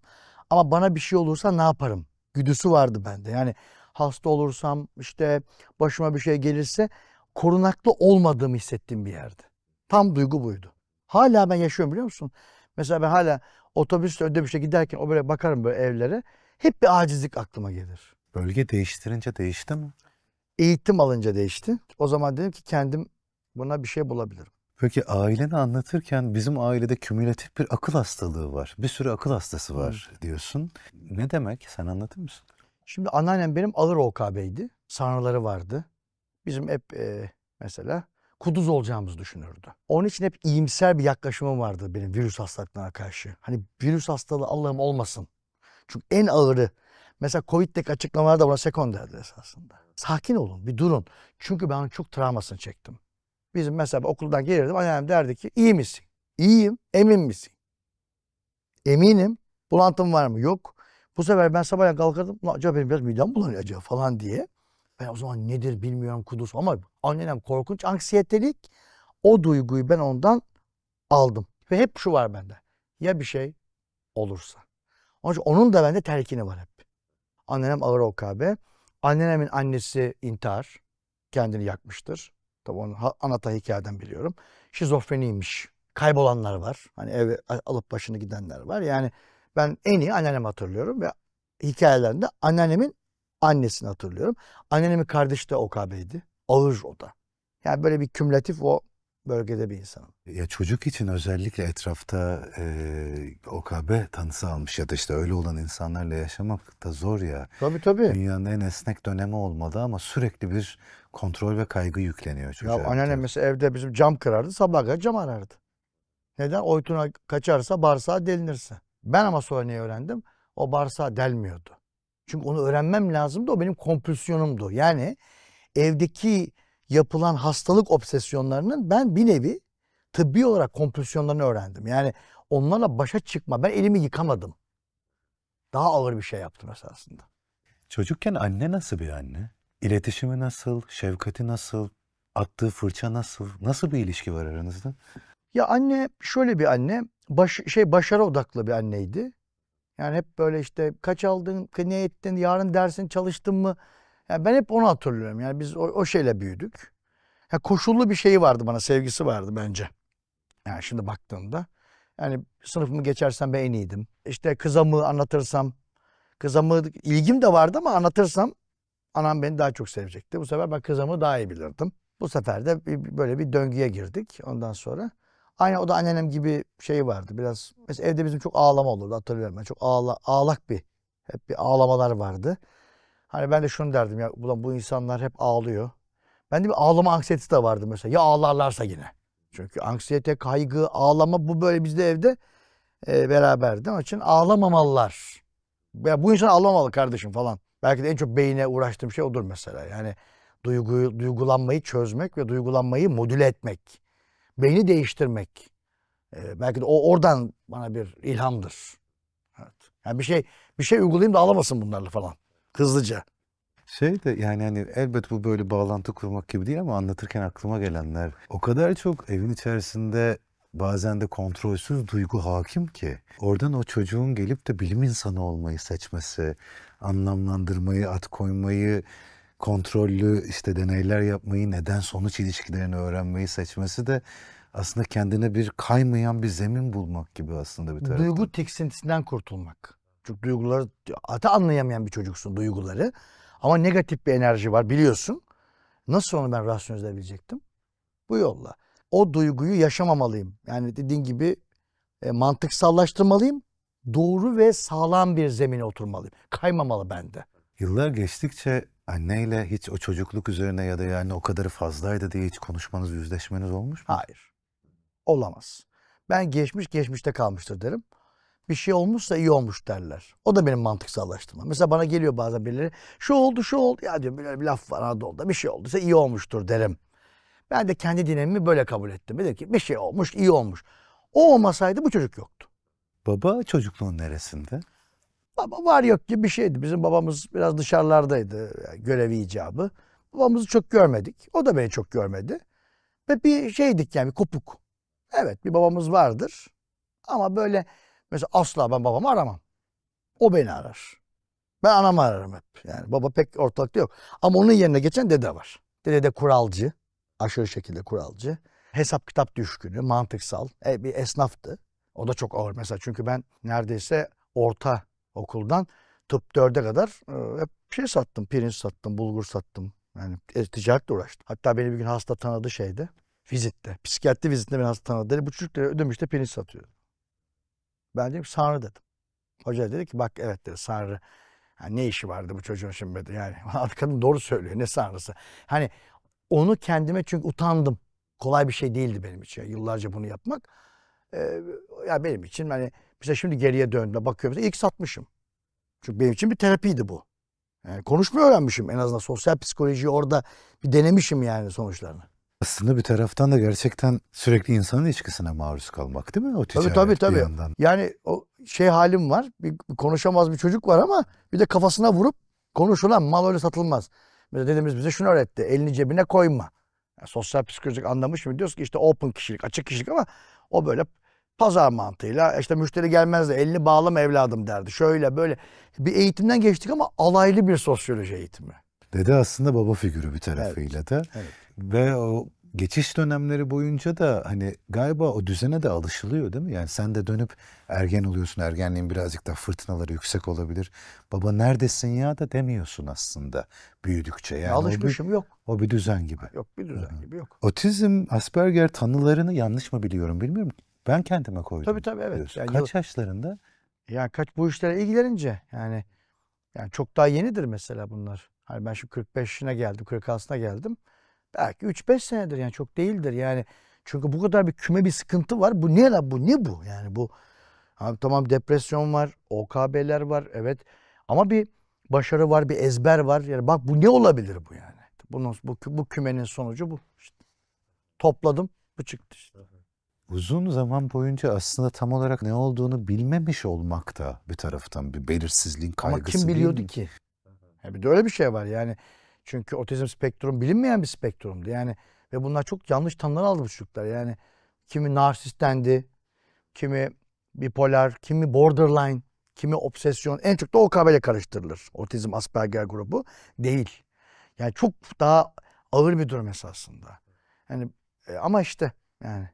A: Ama bana bir şey olursa ne yaparım? Güdüsü vardı bende. Yani hasta olursam işte başıma bir şey gelirse korunaklı olmadığımı hissettiğim bir yerde Tam duygu buydu. Hala ben yaşıyorum biliyor musun? Mesela ben hala otobüsle ödemişe giderken o böyle bakarım böyle evlere. Hep bir acizlik aklıma gelir. Bölge değiştirince değişti mi? Eğitim alınca değişti. O zaman dedim ki kendim buna bir şey bulabilirim.
B: Peki aileni anlatırken bizim ailede kümülatif bir akıl hastalığı
A: var. Bir sürü akıl hastası var Hı. diyorsun. Ne demek? Sen anlatır mısın? Şimdi anneannem benim alır OKB'ydi. Sanrıları vardı. Bizim hep e, mesela kuduz olacağımızı düşünürdü. Onun için hep iyimser bir yaklaşımım vardı benim virüs hastalıklarına karşı. Hani virüs hastalığı Allah'ım olmasın. Çünkü en ağırı mesela Covid'deki açıklamalar da buna sekonderdi esasında. Sakin olun bir durun. Çünkü ben çok travmasını çektim. Bizim mesela okuldan gelirdim annem derdi ki iyi misin? İyiyim. Emin misin? Eminim. Bulantım var mı? Yok. Bu sefer ben sabah kalkardım. Acaba benim biraz midem bulanıyor acaba falan diye. Ben o zaman nedir bilmiyorum Kudüs ama annem korkunç anksiyetelik. O duyguyu ben ondan aldım. Ve hep şu var bende. Ya bir şey olursa. Onun için onun da bende telkini var hep. annem ağır okabe. Annenemin annesi intihar. Kendini yakmıştır. Tabii onu anlatan hikayeden biliyorum. Şizofreniymiş. Kaybolanlar var. Hani eve alıp başını gidenler var. Yani ben en iyi anneannemi hatırlıyorum ve hikayelerinde anneannemin Annesini hatırlıyorum. Annemin kardeşi de OKB'ydi. alır o da. Yani böyle bir kümülatif o bölgede bir insanım.
B: Ya çocuk için özellikle etrafta e, OKB tanısı almış ya da işte öyle olan insanlarla yaşamak da zor ya. Tabii tabii. Dünyanın en esnek dönemi olmadı ama sürekli bir kontrol ve kaygı yükleniyor çocuğa. Ya
A: anneannem mesela evde bizim cam kırardı sabah kadar cam arardı. Neden? Oytuna kaçarsa bağırsağı delinirse. Ben ama sonra niye öğrendim? O bağırsağı delmiyordu. Çünkü onu öğrenmem lazımdı. O benim kompulsiyonumdu. Yani evdeki yapılan hastalık obsesyonlarının ben bir nevi tıbbi olarak kompulsiyonlarını öğrendim. Yani onlarla başa çıkma. Ben elimi yıkamadım. Daha ağır bir şey yaptım esasında. Çocukken anne
B: nasıl bir anne? İletişimi nasıl? Şefkati nasıl? Attığı fırça nasıl?
A: Nasıl bir ilişki var aranızda? Ya anne şöyle bir anne. Baş, şey başarı odaklı bir anneydi. Yani hep böyle işte kaç aldın, ne ettin, yarın dersin çalıştın mı? Yani ben hep onu hatırlıyorum. Yani biz o, o şeyle büyüdük. Yani koşullu bir şeyi vardı bana, sevgisi vardı bence. Yani şimdi baktığımda. Yani sınıfımı geçersem ben en iyiydim. İşte kızamı anlatırsam, kızamı ilgim de vardı ama anlatırsam anam beni daha çok sevecekti. Bu sefer ben kızamı daha iyi bilirdim. Bu sefer de böyle bir döngüye girdik ondan sonra. Aynı o da annenem gibi şey vardı biraz. Mesela evde bizim çok ağlama olurdu hatırlıyorum ben. Çok ağla, ağlak bir hep bir ağlamalar vardı. Hani ben de şunu derdim ya ulan bu insanlar hep ağlıyor. Bende bir ağlama anksiyeti de vardı mesela. Ya ağlarlarsa yine. Çünkü anksiyete, kaygı, ağlama bu böyle bizde evde e, beraberdi. Onun için ağlamamalılar. Ya bu insan ağlamamalı kardeşim falan. Belki de en çok beyine uğraştığım şey odur mesela. Yani duyguyu, duygulanmayı çözmek ve duygulanmayı modüle etmek beyni değiştirmek. E, belki de o oradan bana bir ilhamdır. Evet. Yani bir şey bir şey uygulayayım da alamasın bunlarla falan. Hızlıca.
B: Şey de yani hani elbet bu böyle bağlantı kurmak gibi değil ama anlatırken aklıma gelenler o kadar çok evin içerisinde bazen de kontrolsüz duygu hakim ki oradan o çocuğun gelip de bilim insanı olmayı seçmesi, anlamlandırmayı, at koymayı kontrollü işte deneyler yapmayı, neden sonuç ilişkilerini öğrenmeyi seçmesi de aslında kendine bir kaymayan bir zemin bulmak gibi aslında bir taraftan. Duygu
A: tiksintisinden kurtulmak. Çünkü duyguları ata anlayamayan bir çocuksun duyguları. Ama negatif bir enerji var biliyorsun. Nasıl onu ben rasyonelizebilecektim? Bu yolla. O duyguyu yaşamamalıyım. Yani dediğin gibi e, mantıksallaştırmalıyım. Doğru ve sağlam bir zemine oturmalıyım. Kaymamalı bende.
B: Yıllar geçtikçe anneyle hiç o çocukluk üzerine ya da yani o kadarı fazlaydı diye hiç konuşmanız, yüzleşmeniz
A: olmuş mu? Hayır. Olamaz. Ben geçmiş geçmişte kalmıştır derim. Bir şey olmuşsa iyi olmuş derler. O da benim mantıksallaştırma. Mesela bana geliyor bazen birileri şu oldu şu oldu. Ya diyor böyle bir laf var Anadolu'da bir şey olduysa iyi olmuştur derim. Ben de kendi dinamimi böyle kabul ettim. Dedim ki bir şey olmuş iyi olmuş. O olmasaydı bu çocuk yoktu. Baba çocukluğun neresinde? var yok gibi bir şeydi. Bizim babamız biraz dışarılardaydı yani görevi icabı. Babamızı çok görmedik. O da beni çok görmedi. Ve bir şeydik yani bir kopuk. Evet bir babamız vardır. Ama böyle mesela asla ben babamı aramam. O beni arar. Ben anamı ararım hep. Yani baba pek ortalıkta yok. Ama onun yerine geçen dede var. Dede de kuralcı. Aşırı şekilde kuralcı. Hesap kitap düşkünü, mantıksal. E, bir esnaftı. O da çok ağır mesela. Çünkü ben neredeyse orta okuldan. Tıp 4'e kadar e, hep şey sattım, pirinç sattım, bulgur sattım. Yani e, ticaretle uğraştım. Hatta beni bir gün hasta tanıdı şeyde, vizitte. Psikiyatri vizitinde beni hasta tanıdı. Dedi, bu çocuk dedi, ödemişte pirinç satıyor. Ben dedim Sanrı dedim. Hoca dedi ki bak evet dedi Sanrı. Yani ne işi vardı bu çocuğun şimdi dedi. Yani kadın doğru söylüyor ne Sanrısı. Hani onu kendime çünkü utandım. Kolay bir şey değildi benim için. yıllarca bunu yapmak. Ee, ya benim için hani Mesela şimdi geriye döndüğümde bakıyorum. Mesela ilk satmışım. Çünkü benim için bir terapiydi bu. Yani konuşmayı öğrenmişim en azından. Sosyal psikolojiyi orada bir denemişim yani sonuçlarını.
B: Aslında bir taraftan da gerçekten sürekli insanın ilişkisine maruz kalmak değil mi? O tabii tabii tabii. yandan.
A: Yani o şey halim var. Bir konuşamaz bir çocuk var ama bir de kafasına vurup konuşulan mal öyle satılmaz. Mesela dedemiz bize şunu öğretti. Elini cebine koyma. Yani sosyal psikolojik anlamış mı diyoruz ki işte open kişilik, açık kişilik ama o böyle Pazar mantığıyla işte müşteri gelmez de elini bağlama evladım derdi. Şöyle böyle bir eğitimden geçtik ama alaylı bir sosyoloji eğitimi.
B: Dede aslında baba figürü bir tarafıyla evet. da. Evet. Ve o geçiş dönemleri boyunca da hani galiba o düzene de alışılıyor değil mi? Yani sen de dönüp ergen oluyorsun. Ergenliğin birazcık daha fırtınaları yüksek olabilir. Baba neredesin ya da demiyorsun aslında büyüdükçe. Yani Alışmışım o bir, yok. O bir düzen gibi. Yok bir düzen Hı. gibi yok. Otizm, Asperger tanılarını yanlış mı biliyorum bilmiyorum. Ben kendime koydum. Tabii tabii evet. Yani Kaç yıl, yaşlarında?
A: Yani kaç bu işlere ilgilenince yani yani çok daha yenidir mesela bunlar. Hani ben şu 45'ine geldim, 46'sına geldim. Belki 3-5 senedir yani çok değildir. Yani çünkü bu kadar bir küme bir sıkıntı var. Bu ne la bu ne bu? Yani bu abi tamam depresyon var, OKB'ler var evet. Ama bir başarı var, bir ezber var. Yani bak bu ne olabilir bu yani? Bunun, bu, bu kümenin sonucu bu. İşte topladım
B: bu çıktı işte uzun zaman boyunca aslında tam olarak ne olduğunu bilmemiş olmak da bir taraftan bir belirsizliğin kaygısı Ama kim biliyordu
A: ki? Yani bir de öyle bir şey var yani. Çünkü otizm spektrum bilinmeyen bir spektrumdu yani. Ve bunlar çok yanlış tanılar aldı bu çocuklar yani. Kimi narsistendi, kimi bipolar, kimi borderline, kimi obsesyon. En çok da OKB ile karıştırılır. Otizm Asperger grubu değil. Yani çok daha ağır bir durum esasında. Yani e, ama işte yani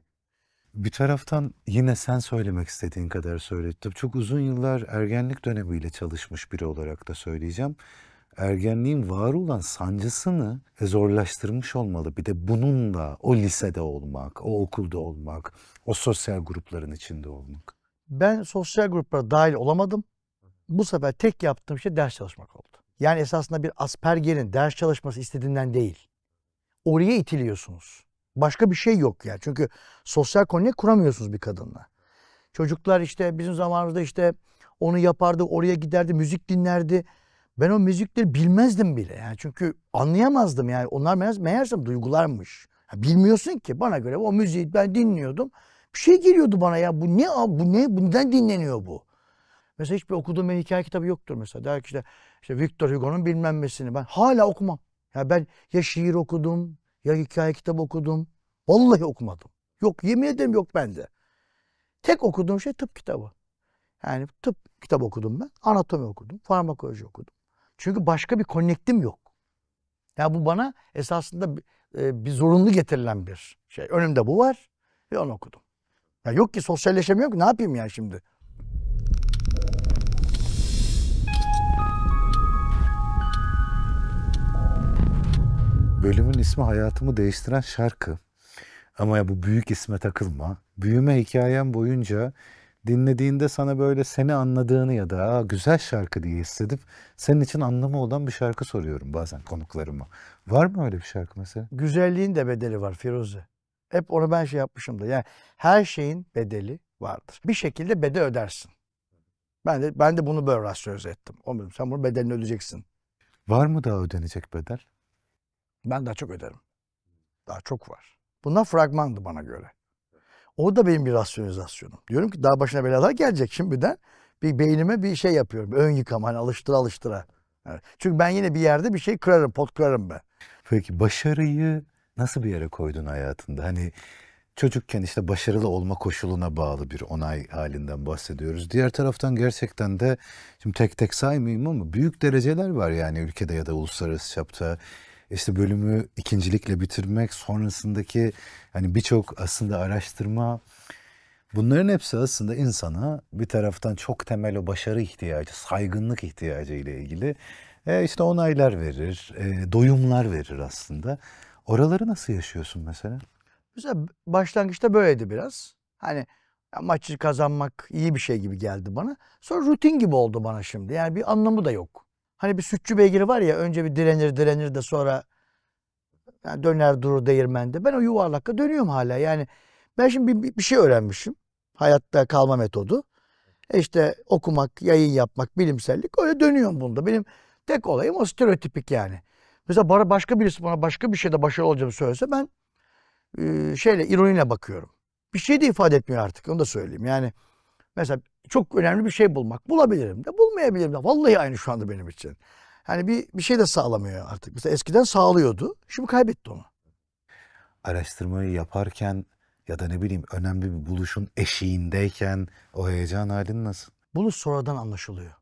B: bir taraftan yine sen söylemek istediğin kadar söylettim. Çok uzun yıllar ergenlik dönemiyle çalışmış biri olarak da söyleyeceğim. Ergenliğin var olan sancısını e, zorlaştırmış olmalı. Bir de bununla o lisede olmak, o okulda olmak, o sosyal grupların içinde olmak.
A: Ben sosyal gruplara dahil olamadım. Bu sefer tek yaptığım şey ders çalışmak oldu. Yani esasında bir aspergerin ders çalışması istediğinden değil. Oraya itiliyorsunuz. Başka bir şey yok ya. Çünkü sosyal connect kuramıyorsunuz bir kadınla. Çocuklar işte bizim zamanımızda işte onu yapardı, oraya giderdi, müzik dinlerdi. Ben o müzikleri bilmezdim bile. Yani çünkü anlayamazdım yani. Onlar meğer, meğersem duygularmış. Ya bilmiyorsun ki bana göre o müziği ben dinliyordum. Bir şey geliyordu bana ya bu ne bu ne bundan dinleniyor bu. Mesela hiçbir okuduğum bir hikaye kitabı yoktur mesela. Der ki işte, işte Victor Hugo'nun bilmem nesini ben hala okumam. Ya ben ya şiir okudum, ya hikaye kitap okudum. Vallahi okumadım. Yok yemin ederim yok bende. Tek okuduğum şey tıp kitabı. Yani tıp kitabı okudum ben. Anatomi okudum. Farmakoloji okudum. Çünkü başka bir konnektim yok. Ya yani bu bana esasında bir, e, bir zorunlu getirilen bir şey. Önümde bu var ve onu okudum. Ya yok ki sosyalleşemiyorum ki ne yapayım ya şimdi?
B: Bölümün ismi hayatımı değiştiren şarkı. Ama ya bu büyük isme takılma. Büyüme hikayem boyunca dinlediğinde sana böyle seni anladığını ya da Aa, güzel şarkı diye hissedip senin için anlamı olan bir şarkı soruyorum
A: bazen konuklarıma. Var mı öyle bir şarkı mesela? Güzelliğin de bedeli var Firuze. Hep onu ben şey yapmışım da. Yani her şeyin bedeli vardır. Bir şekilde bedel ödersin. Ben de ben de bunu böyle söz ettim. O sen bunun bedelini ödeyeceksin.
B: Var mı daha ödenecek bedel?
A: Ben daha çok öderim. Daha çok var. Bunlar fragmandı bana göre. O da benim bir rasyonizasyonum. Diyorum ki daha başına belalar gelecek şimdiden. Bir beynime bir şey yapıyorum. Ön yıkama hani alıştıra alıştıra. Çünkü ben yine bir yerde bir şey kırarım, pot kırarım ben. Peki başarıyı nasıl bir yere koydun hayatında? Hani
B: çocukken işte başarılı olma koşuluna bağlı bir onay halinden bahsediyoruz. Diğer taraftan gerçekten de şimdi tek tek saymayayım ama büyük dereceler var yani ülkede ya da uluslararası çapta işte bölümü ikincilikle bitirmek sonrasındaki hani birçok aslında araştırma bunların hepsi aslında insana bir taraftan çok temel o başarı ihtiyacı, saygınlık ihtiyacı ile ilgili e, işte onaylar verir, e, doyumlar verir aslında. Oraları nasıl yaşıyorsun mesela?
A: Mesela başlangıçta böyleydi biraz. Hani maçı kazanmak iyi bir şey gibi geldi bana. Sonra rutin gibi oldu bana şimdi. Yani bir anlamı da yok. Hani bir sütçü beygiri var ya önce bir direnir direnir de sonra yani döner durur değirmende. Ben o yuvarlakta dönüyorum hala. Yani ben şimdi bir, bir şey öğrenmişim. Hayatta kalma metodu. E işte okumak, yayın yapmak, bilimsellik öyle dönüyorum bunda. Benim tek olayım o stereotipik yani. Mesela bana başka birisi bana başka bir şeyde başarılı olacağımı söylese ben e, şeyle ironiyle bakıyorum. Bir şey de ifade etmiyor artık onu da söyleyeyim. Yani Mesela çok önemli bir şey bulmak. Bulabilirim de bulmayabilirim de. Vallahi aynı şu anda benim için. Yani bir, bir şey de sağlamıyor artık. Mesela eskiden sağlıyordu. Şimdi kaybetti onu.
B: Araştırmayı yaparken ya da ne bileyim önemli bir buluşun eşiğindeyken o heyecan halin nasıl?
A: Buluş sonradan anlaşılıyor.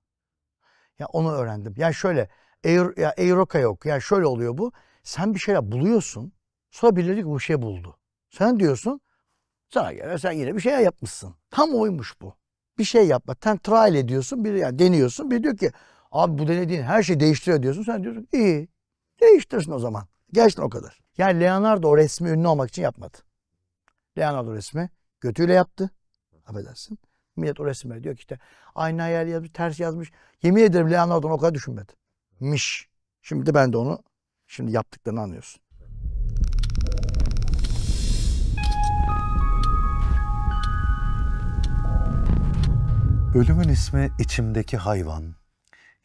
A: Ya onu öğrendim. Ya şöyle Eir, ya Eiroka yok. Ya şöyle oluyor bu. Sen bir şeyler buluyorsun. Sonra birileri bu şey buldu. Sen diyorsun. Sana göre sen yine bir şeyler yapmışsın. Tam oymuş bu bir şey yapma, Sen trial ediyorsun, bir yani deniyorsun. Bir diyor ki abi bu denediğin her şeyi değiştiriyor diyorsun. Sen diyorsun iyi değiştirsin o zaman. Gerçekten o kadar. Yani Leonardo o resmi ünlü olmak için yapmadı. Leonardo resmi götüyle yaptı. Affedersin. Millet o resimleri diyor ki işte aynı hayal yazmış, ters yazmış. Yemin ederim Leonardo'nu o kadar düşünmedi. Miş. Şimdi de ben de onu şimdi yaptıklarını anlıyorsun. Ölümün
B: ismi içimdeki hayvan.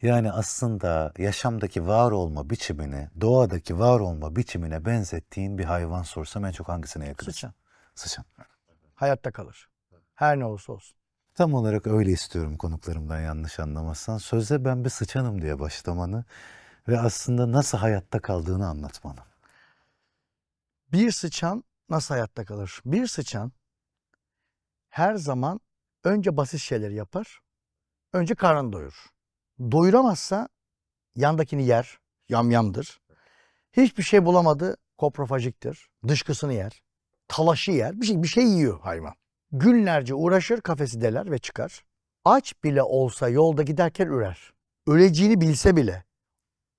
B: Yani aslında yaşamdaki var olma biçimini, doğadaki var olma biçimine benzettiğin bir hayvan sorsam en çok hangisine yakınsın? Sıçan.
A: Sıçan. Hayatta kalır. Her ne olursa olsun.
B: Tam olarak öyle istiyorum konuklarımdan yanlış anlamazsan. Sözde ben bir sıçanım diye başlamanı ve aslında nasıl hayatta kaldığını anlatmanı.
A: Bir sıçan nasıl hayatta kalır? Bir sıçan her zaman önce basit şeyler yapar. Önce karnını doyur. Doyuramazsa yandakini yer. Yamyamdır. Hiçbir şey bulamadı. Koprofajiktir. Dışkısını yer. Talaşı yer. Bir şey, bir şey yiyor hayvan. Günlerce uğraşır kafesi deler ve çıkar. Aç bile olsa yolda giderken ürer. Öleceğini bilse bile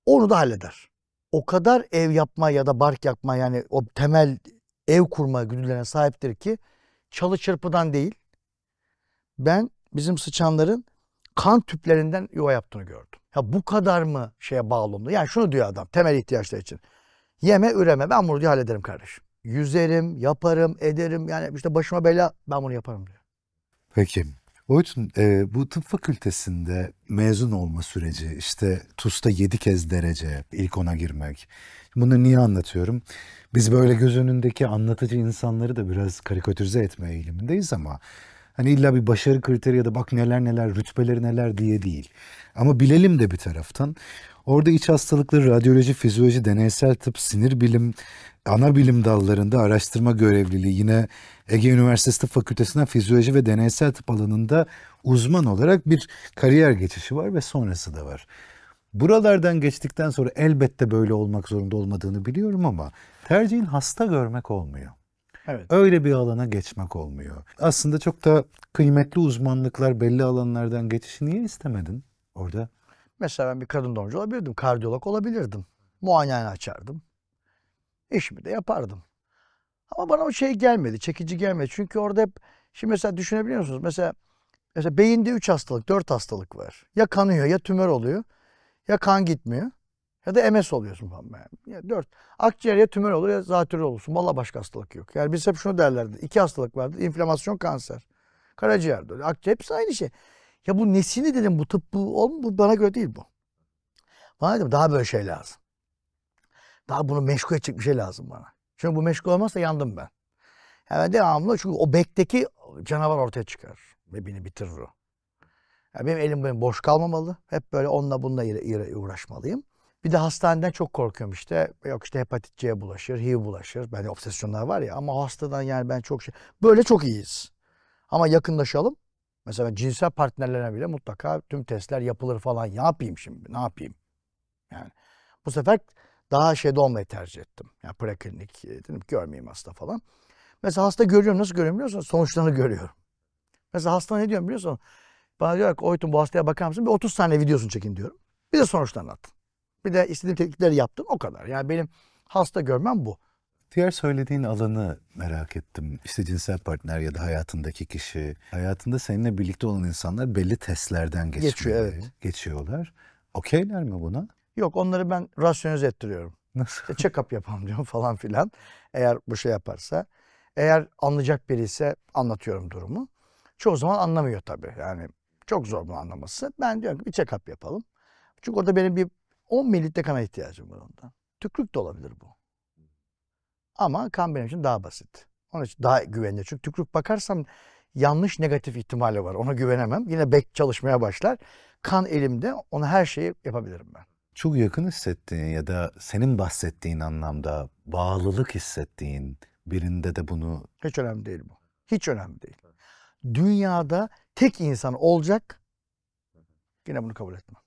A: onu da halleder. O kadar ev yapma ya da bark yapma yani o temel ev kurma güdülerine sahiptir ki çalı çırpıdan değil ben bizim sıçanların kan tüplerinden yuva yaptığını gördüm. Ya bu kadar mı şeye bağlı Yani şunu diyor adam temel ihtiyaçlar için. Yeme, üreme. Ben bunu diyor hallederim kardeşim. Yüzerim, yaparım, ederim. Yani işte başıma bela ben bunu yaparım diyor.
B: Peki. Oytun e, bu tıp fakültesinde mezun olma süreci işte TUS'ta yedi kez derece ilk ona girmek. Bunu niye anlatıyorum? Biz böyle göz önündeki anlatıcı insanları da biraz karikatürize etme eğilimindeyiz ama Hani illa bir başarı kriteri ya da bak neler neler rütbeleri neler diye değil. Ama bilelim de bir taraftan. Orada iç hastalıkları, radyoloji, fizyoloji, deneysel tıp, sinir bilim, ana bilim dallarında araştırma görevliliği yine Ege Üniversitesi Tıp Fakültesinden fizyoloji ve deneysel tıp alanında uzman olarak bir kariyer geçişi var ve sonrası da var. Buralardan geçtikten sonra elbette böyle olmak zorunda olmadığını biliyorum ama tercihin hasta görmek olmuyor. Evet. Öyle bir alana geçmek olmuyor. Aslında çok da kıymetli uzmanlıklar belli alanlardan
A: geçişi niye istemedin orada? Mesela ben bir kadın doğumcu olabilirdim. Kardiyolog olabilirdim. muayene açardım. İşimi de yapardım. Ama bana o şey gelmedi. Çekici gelmedi. Çünkü orada hep şimdi mesela düşünebiliyor musunuz? Mesela mesela beyinde 3 hastalık, 4 hastalık var. Ya kanıyor ya tümör oluyor. Ya kan gitmiyor. Ya da MS oluyorsun falan. Yani. Ya dört. Akciğer ya tümör olur ya zatürre olursun. Valla başka hastalık yok. Yani biz hep şunu derlerdi. İki hastalık vardı. İnflamasyon, kanser. Karaciğer de öyle. Akciğer hepsi aynı şey. Ya bu nesini dedim bu tıp bu, oğlum, bu bana göre değil bu. Bana dedim daha böyle şey lazım. Daha bunu meşgul edecek bir şey lazım bana. Çünkü bu meşgul olmazsa yandım ben. Yani devamlı çünkü o bekteki canavar ortaya çıkar. Ve beni bitirir o. Yani benim elim benim boş kalmamalı. Hep böyle onunla bununla uğraşmalıyım. Bir de hastaneden çok korkuyorum işte. Yok işte hepatit C'ye bulaşır, HIV bulaşır. Bende obsesyonlar var ya ama hastadan yani ben çok şey... Böyle çok iyiyiz. Ama yakınlaşalım. Mesela cinsel partnerlerine bile mutlaka tüm testler yapılır falan. Ne yapayım şimdi? Ne yapayım? Yani bu sefer daha şeyde olmayı tercih ettim. Yani preklinik e, dedim görmeyeyim hasta falan. Mesela hasta görüyorum. Nasıl görüyorum biliyor musun? Sonuçlarını görüyorum. Mesela hasta ne diyorum biliyor musun? Bana diyor ki Oytun bu hastaya bakar mısın? Bir 30 tane videosunu çekin diyorum. Bir de sonuçlarını atın. Bir de istediğim tetkikleri yaptım. O kadar. Yani benim hasta görmem bu. Diğer söylediğin alanı merak ettim.
B: İşte cinsel partner ya da hayatındaki kişi. Hayatında seninle birlikte olan insanlar belli
A: testlerden geçmiyor. Geçiyor evet. Geçiyorlar. Okeyler mi buna? Yok onları ben rasyonize ettiriyorum. Nasıl? İşte check-up yapalım diyorum falan filan. Eğer bu şey yaparsa. Eğer anlayacak biri ise anlatıyorum durumu. Çoğu zaman anlamıyor tabii. Yani çok zor bunu anlaması. Ben diyorum ki bir check-up yapalım. Çünkü orada benim bir 10 mililitre kana ihtiyacım var ondan. Tükrük de olabilir bu. Ama kan benim için daha basit. Onun için daha güvenli Çünkü tükrük bakarsam yanlış negatif ihtimali var. Ona güvenemem. Yine bek çalışmaya başlar. Kan elimde. Ona her şeyi yapabilirim ben.
B: Çok yakın hissettiğin ya da senin bahsettiğin anlamda bağlılık hissettiğin birinde de bunu...
A: Hiç önemli değil bu. Hiç önemli değil. Dünyada tek insan olacak yine bunu kabul etmem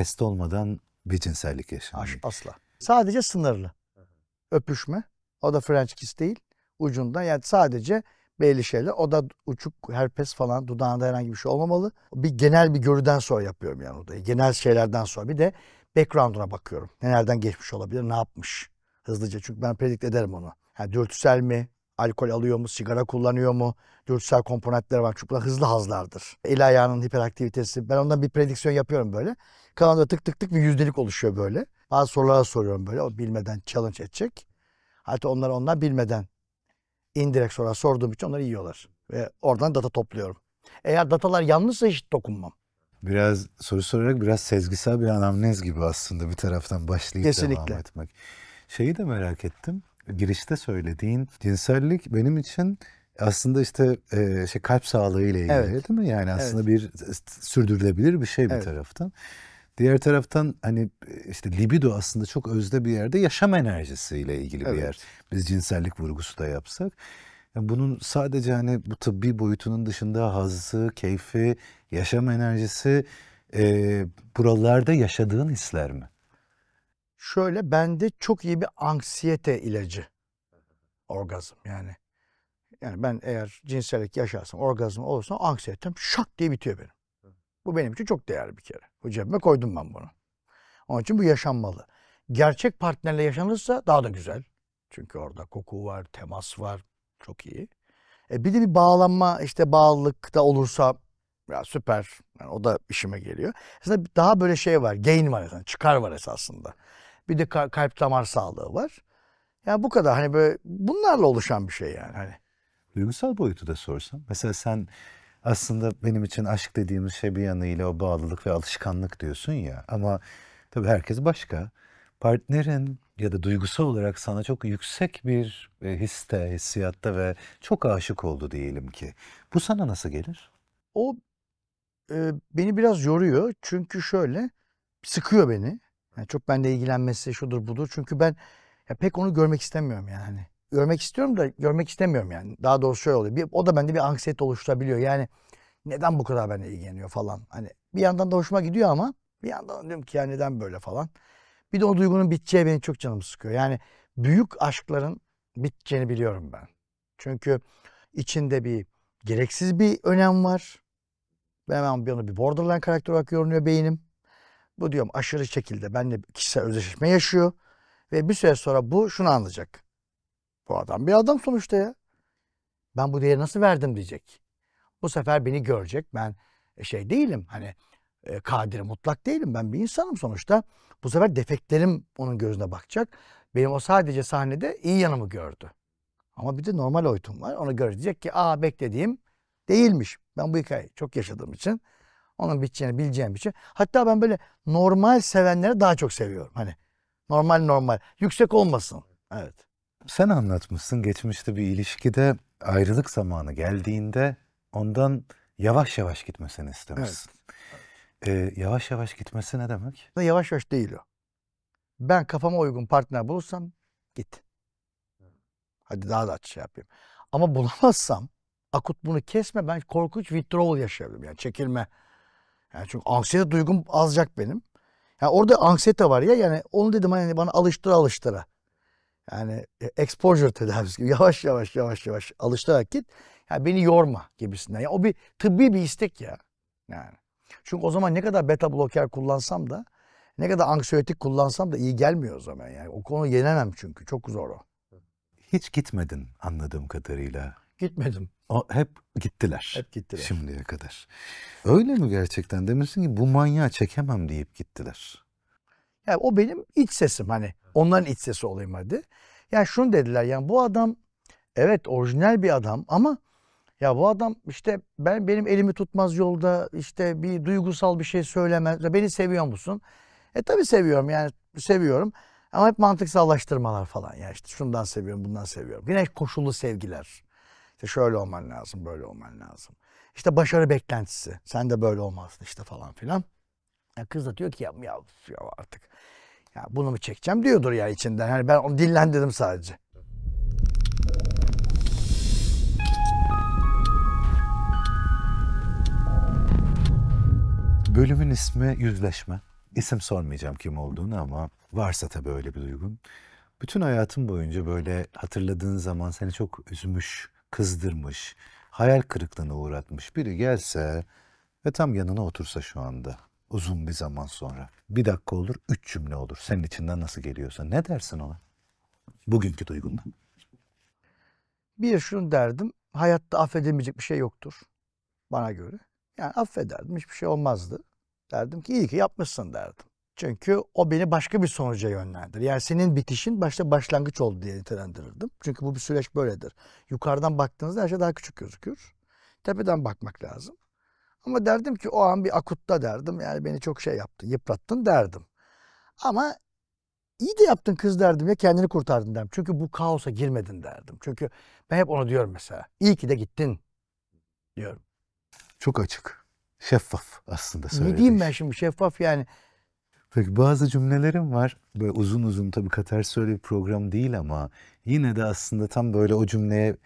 B: test olmadan bir cinsellik
A: yaşamayı. asla. Sadece sınırlı. Öpüşme. O da French kiss değil. Ucunda yani sadece belli şeyler. O da uçuk herpes falan dudağında herhangi bir şey olmamalı. Bir genel bir görüden sonra yapıyorum yani odayı. Genel şeylerden sonra bir de background'una bakıyorum. Nereden geçmiş olabilir, ne yapmış hızlıca. Çünkü ben predikt ederim onu. Yani dürtüsel mi, alkol alıyor mu, sigara kullanıyor mu, dürtüsel komponentler var. Çünkü hızlı hazlardır. El ayağının hiperaktivitesi. Ben ondan bir prediksiyon yapıyorum böyle. Kanalda tık tık tık bir yüzdelik oluşuyor böyle. Bazı sorulara soruyorum böyle. O bilmeden challenge edecek. Hatta onları onlar bilmeden indirek sorular sorduğum için onları yiyorlar. Ve oradan data topluyorum. Eğer datalar yanlışsa hiç dokunmam.
B: Biraz soru sorarak biraz sezgisel bir anamnez gibi aslında bir taraftan başlayıp Kesinlikle. devam etmek. Şeyi de merak ettim girişte söylediğin cinsellik benim için aslında işte e, şey kalp sağlığı ile ilgili evet. değil mi? Yani aslında evet. bir sürdürülebilir bir şey evet. bir taraftan. Diğer taraftan hani işte libido aslında çok özde bir yerde yaşam enerjisiyle ilgili evet. bir yer. Biz cinsellik vurgusu da yapsak. Yani bunun sadece hani bu tıbbi boyutunun dışında hazzı, keyfi, yaşam enerjisi e, buralarda yaşadığın hisler mi?
A: şöyle bende çok iyi bir anksiyete ilacı orgazm yani. Yani ben eğer cinsellik yaşarsam, orgazm olursa anksiyetem şak diye bitiyor benim. Bu benim için çok değerli bir kere. Bu cebime koydum ben bunu. Onun için bu yaşanmalı. Gerçek partnerle yaşanırsa daha da güzel. Çünkü orada koku var, temas var. Çok iyi. E bir de bir bağlanma işte bağlılık da olursa ya süper. Yani o da işime geliyor. Aslında daha böyle şey var. Gain var yani Çıkar var esasında. Bir de kalp damar sağlığı var. Yani bu kadar hani böyle bunlarla oluşan bir şey
B: yani hani. Duygusal boyutu da sorsam. Mesela sen aslında benim için aşk dediğimiz şey bir yanıyla o bağlılık ve alışkanlık diyorsun ya. Ama tabii herkes başka. Partnerin ya da duygusal olarak sana çok yüksek bir e, histe, hissiyatta
A: ve çok aşık oldu diyelim ki. Bu sana nasıl gelir? O e, beni biraz yoruyor. Çünkü şöyle sıkıyor beni. Yani çok bende ilgilenmesi şudur budur. Çünkü ben ya pek onu görmek istemiyorum yani. Hani. Görmek istiyorum da görmek istemiyorum yani. Daha doğrusu şöyle oluyor. Bir, o da bende bir anksiyete oluşturabiliyor. Yani neden bu kadar bende ilgileniyor falan. Hani bir yandan da hoşuma gidiyor ama bir yandan diyorum ki ya neden böyle falan. Bir de o duygunun biteceği beni çok canımı sıkıyor. Yani büyük aşkların biteceğini biliyorum ben. Çünkü içinde bir gereksiz bir önem var. Ben, hemen bir, bir borderline karakter olarak görünüyor beynim. Bu diyorum aşırı şekilde benimle kişisel özdeşleşme yaşıyor. Ve bir süre sonra bu şunu anlayacak. Bu adam bir adam sonuçta ya. Ben bu değeri nasıl verdim diyecek. Bu sefer beni görecek. Ben e, şey değilim hani e, kadiri mutlak değilim. Ben bir insanım sonuçta. Bu sefer defeklerim onun gözüne bakacak. Benim o sadece sahnede iyi yanımı gördü. Ama bir de normal oytum var. onu görecek ki aa beklediğim değilmiş. Ben bu hikayeyi çok yaşadığım için onun biteceğini bileceğim için. Şey. Hatta ben böyle normal sevenleri daha çok seviyorum. Hani normal normal. Yüksek olmasın.
B: Evet. Sen anlatmışsın geçmişte bir ilişkide ayrılık zamanı geldiğinde ondan yavaş yavaş gitmesini istemişsin. Evet. Ee, yavaş yavaş gitmesi ne demek?
A: Yavaş yavaş değil o. Ben kafama uygun partner bulursam git. Hadi daha da aç şey yapayım. Ama bulamazsam akut bunu kesme ben korkunç withdrawal yaşayabilirim. Yani çekilme yani çünkü anksiyete duygum azacak benim. Yani orada anksiyete var ya yani onu dedim hani bana alıştır alıştıra. Yani e, exposure tedavisi gibi yavaş yavaş yavaş yavaş alıştırarak git. Yani beni yorma gibisinden. Yani o bir tıbbi bir istek ya. Yani. Çünkü o zaman ne kadar beta bloker kullansam da ne kadar anksiyotik kullansam da iyi gelmiyor o zaman. Yani o konu yenemem çünkü. Çok zor o. Hiç gitmedin anladığım
B: kadarıyla Gitmedim. O, hep gittiler. Hep gittiler. Şimdiye kadar. Öyle
A: mi gerçekten? Demişsin ki bu manyağı çekemem deyip gittiler. Ya o benim iç sesim hani. Onların iç sesi olayım hadi. Yani şunu dediler yani bu adam evet orijinal bir adam ama ya bu adam işte ben benim elimi tutmaz yolda işte bir duygusal bir şey söylemez. Beni seviyor musun? E tabi seviyorum yani seviyorum. Ama hep mantıksallaştırmalar falan ya işte şundan seviyorum bundan seviyorum. Yine koşullu sevgiler. İşte şöyle olman lazım, böyle olman lazım. İşte başarı beklentisi. Sen de böyle olmazsın işte falan filan. Ya kız da diyor ki ya, ya, ya artık ya bunu mu çekeceğim diyordur ya içinden. Hani ben onu dillendirdim sadece.
B: Bölümün ismi Yüzleşme. İsim sormayacağım kim olduğunu ama varsa tabii öyle bir duygun. Bütün hayatım boyunca böyle hatırladığın zaman seni çok üzmüş, kızdırmış, hayal kırıklığına uğratmış biri gelse ve tam yanına otursa şu anda uzun bir zaman sonra. Bir dakika olur, üç cümle olur. Senin içinden
A: nasıl geliyorsa. Ne dersin ona? Bugünkü duygunda. Bir şunu derdim. Hayatta affedemeyecek bir şey yoktur. Bana göre. Yani affederdim. Hiçbir şey olmazdı. Derdim ki iyi ki yapmışsın derdim. Çünkü o beni başka bir sonuca yönlendirir. Yani senin bitişin başta başlangıç oldu diye nitelendirirdim. Çünkü bu bir süreç böyledir. Yukarıdan baktığınızda her şey daha küçük gözükür. Tepeden bakmak lazım. Ama derdim ki o an bir akutta derdim. Yani beni çok şey yaptın, yıprattın derdim. Ama iyi de yaptın kız derdim ya kendini kurtardın derdim. Çünkü bu kaosa girmedin derdim. Çünkü ben hep onu diyorum mesela. İyi ki de gittin diyorum.
B: Çok açık. Şeffaf aslında söylediğin. Ne diyeyim
A: ben şey. şimdi şeffaf yani.
B: Peki bazı cümlelerim var. Böyle uzun uzun tabii kater söyle bir program değil ama yine de aslında tam böyle o cümleye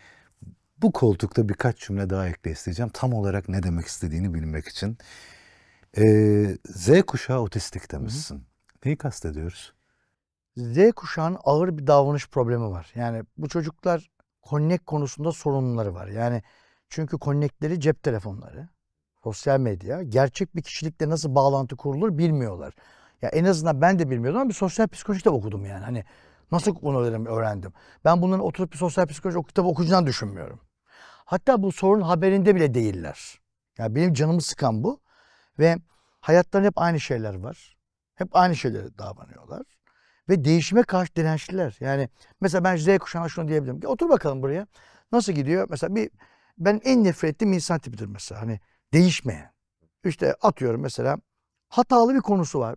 B: bu koltukta birkaç cümle daha ekle isteyeceğim. Tam olarak ne demek istediğini bilmek için. Ee, Z kuşağı otistik demişsin. Hı hı. Neyi kastediyoruz?
A: Z kuşağının ağır bir davranış problemi var. Yani bu çocuklar connect konusunda sorunları var. Yani çünkü connectleri cep telefonları, sosyal medya. Gerçek bir kişilikle nasıl bağlantı kurulur bilmiyorlar. Ya en azından ben de bilmiyordum ama bir sosyal psikoloji de okudum yani. Hani nasıl bunu öğrendim? Ben bunların oturup bir sosyal psikoloji o kitabı okuyacağını düşünmüyorum. Hatta bu sorun haberinde bile değiller. Ya yani benim canımı sıkan bu. Ve hayatlarında hep aynı şeyler var. Hep aynı şeylere davranıyorlar. Ve değişime karşı dirençliler. Yani mesela ben Z kuşağına şunu diyebilirim. Ya otur bakalım buraya. Nasıl gidiyor? Mesela bir ben en nefret ettiğim insan tipidir mesela. Hani değişmeyen. İşte atıyorum mesela hatalı bir konusu var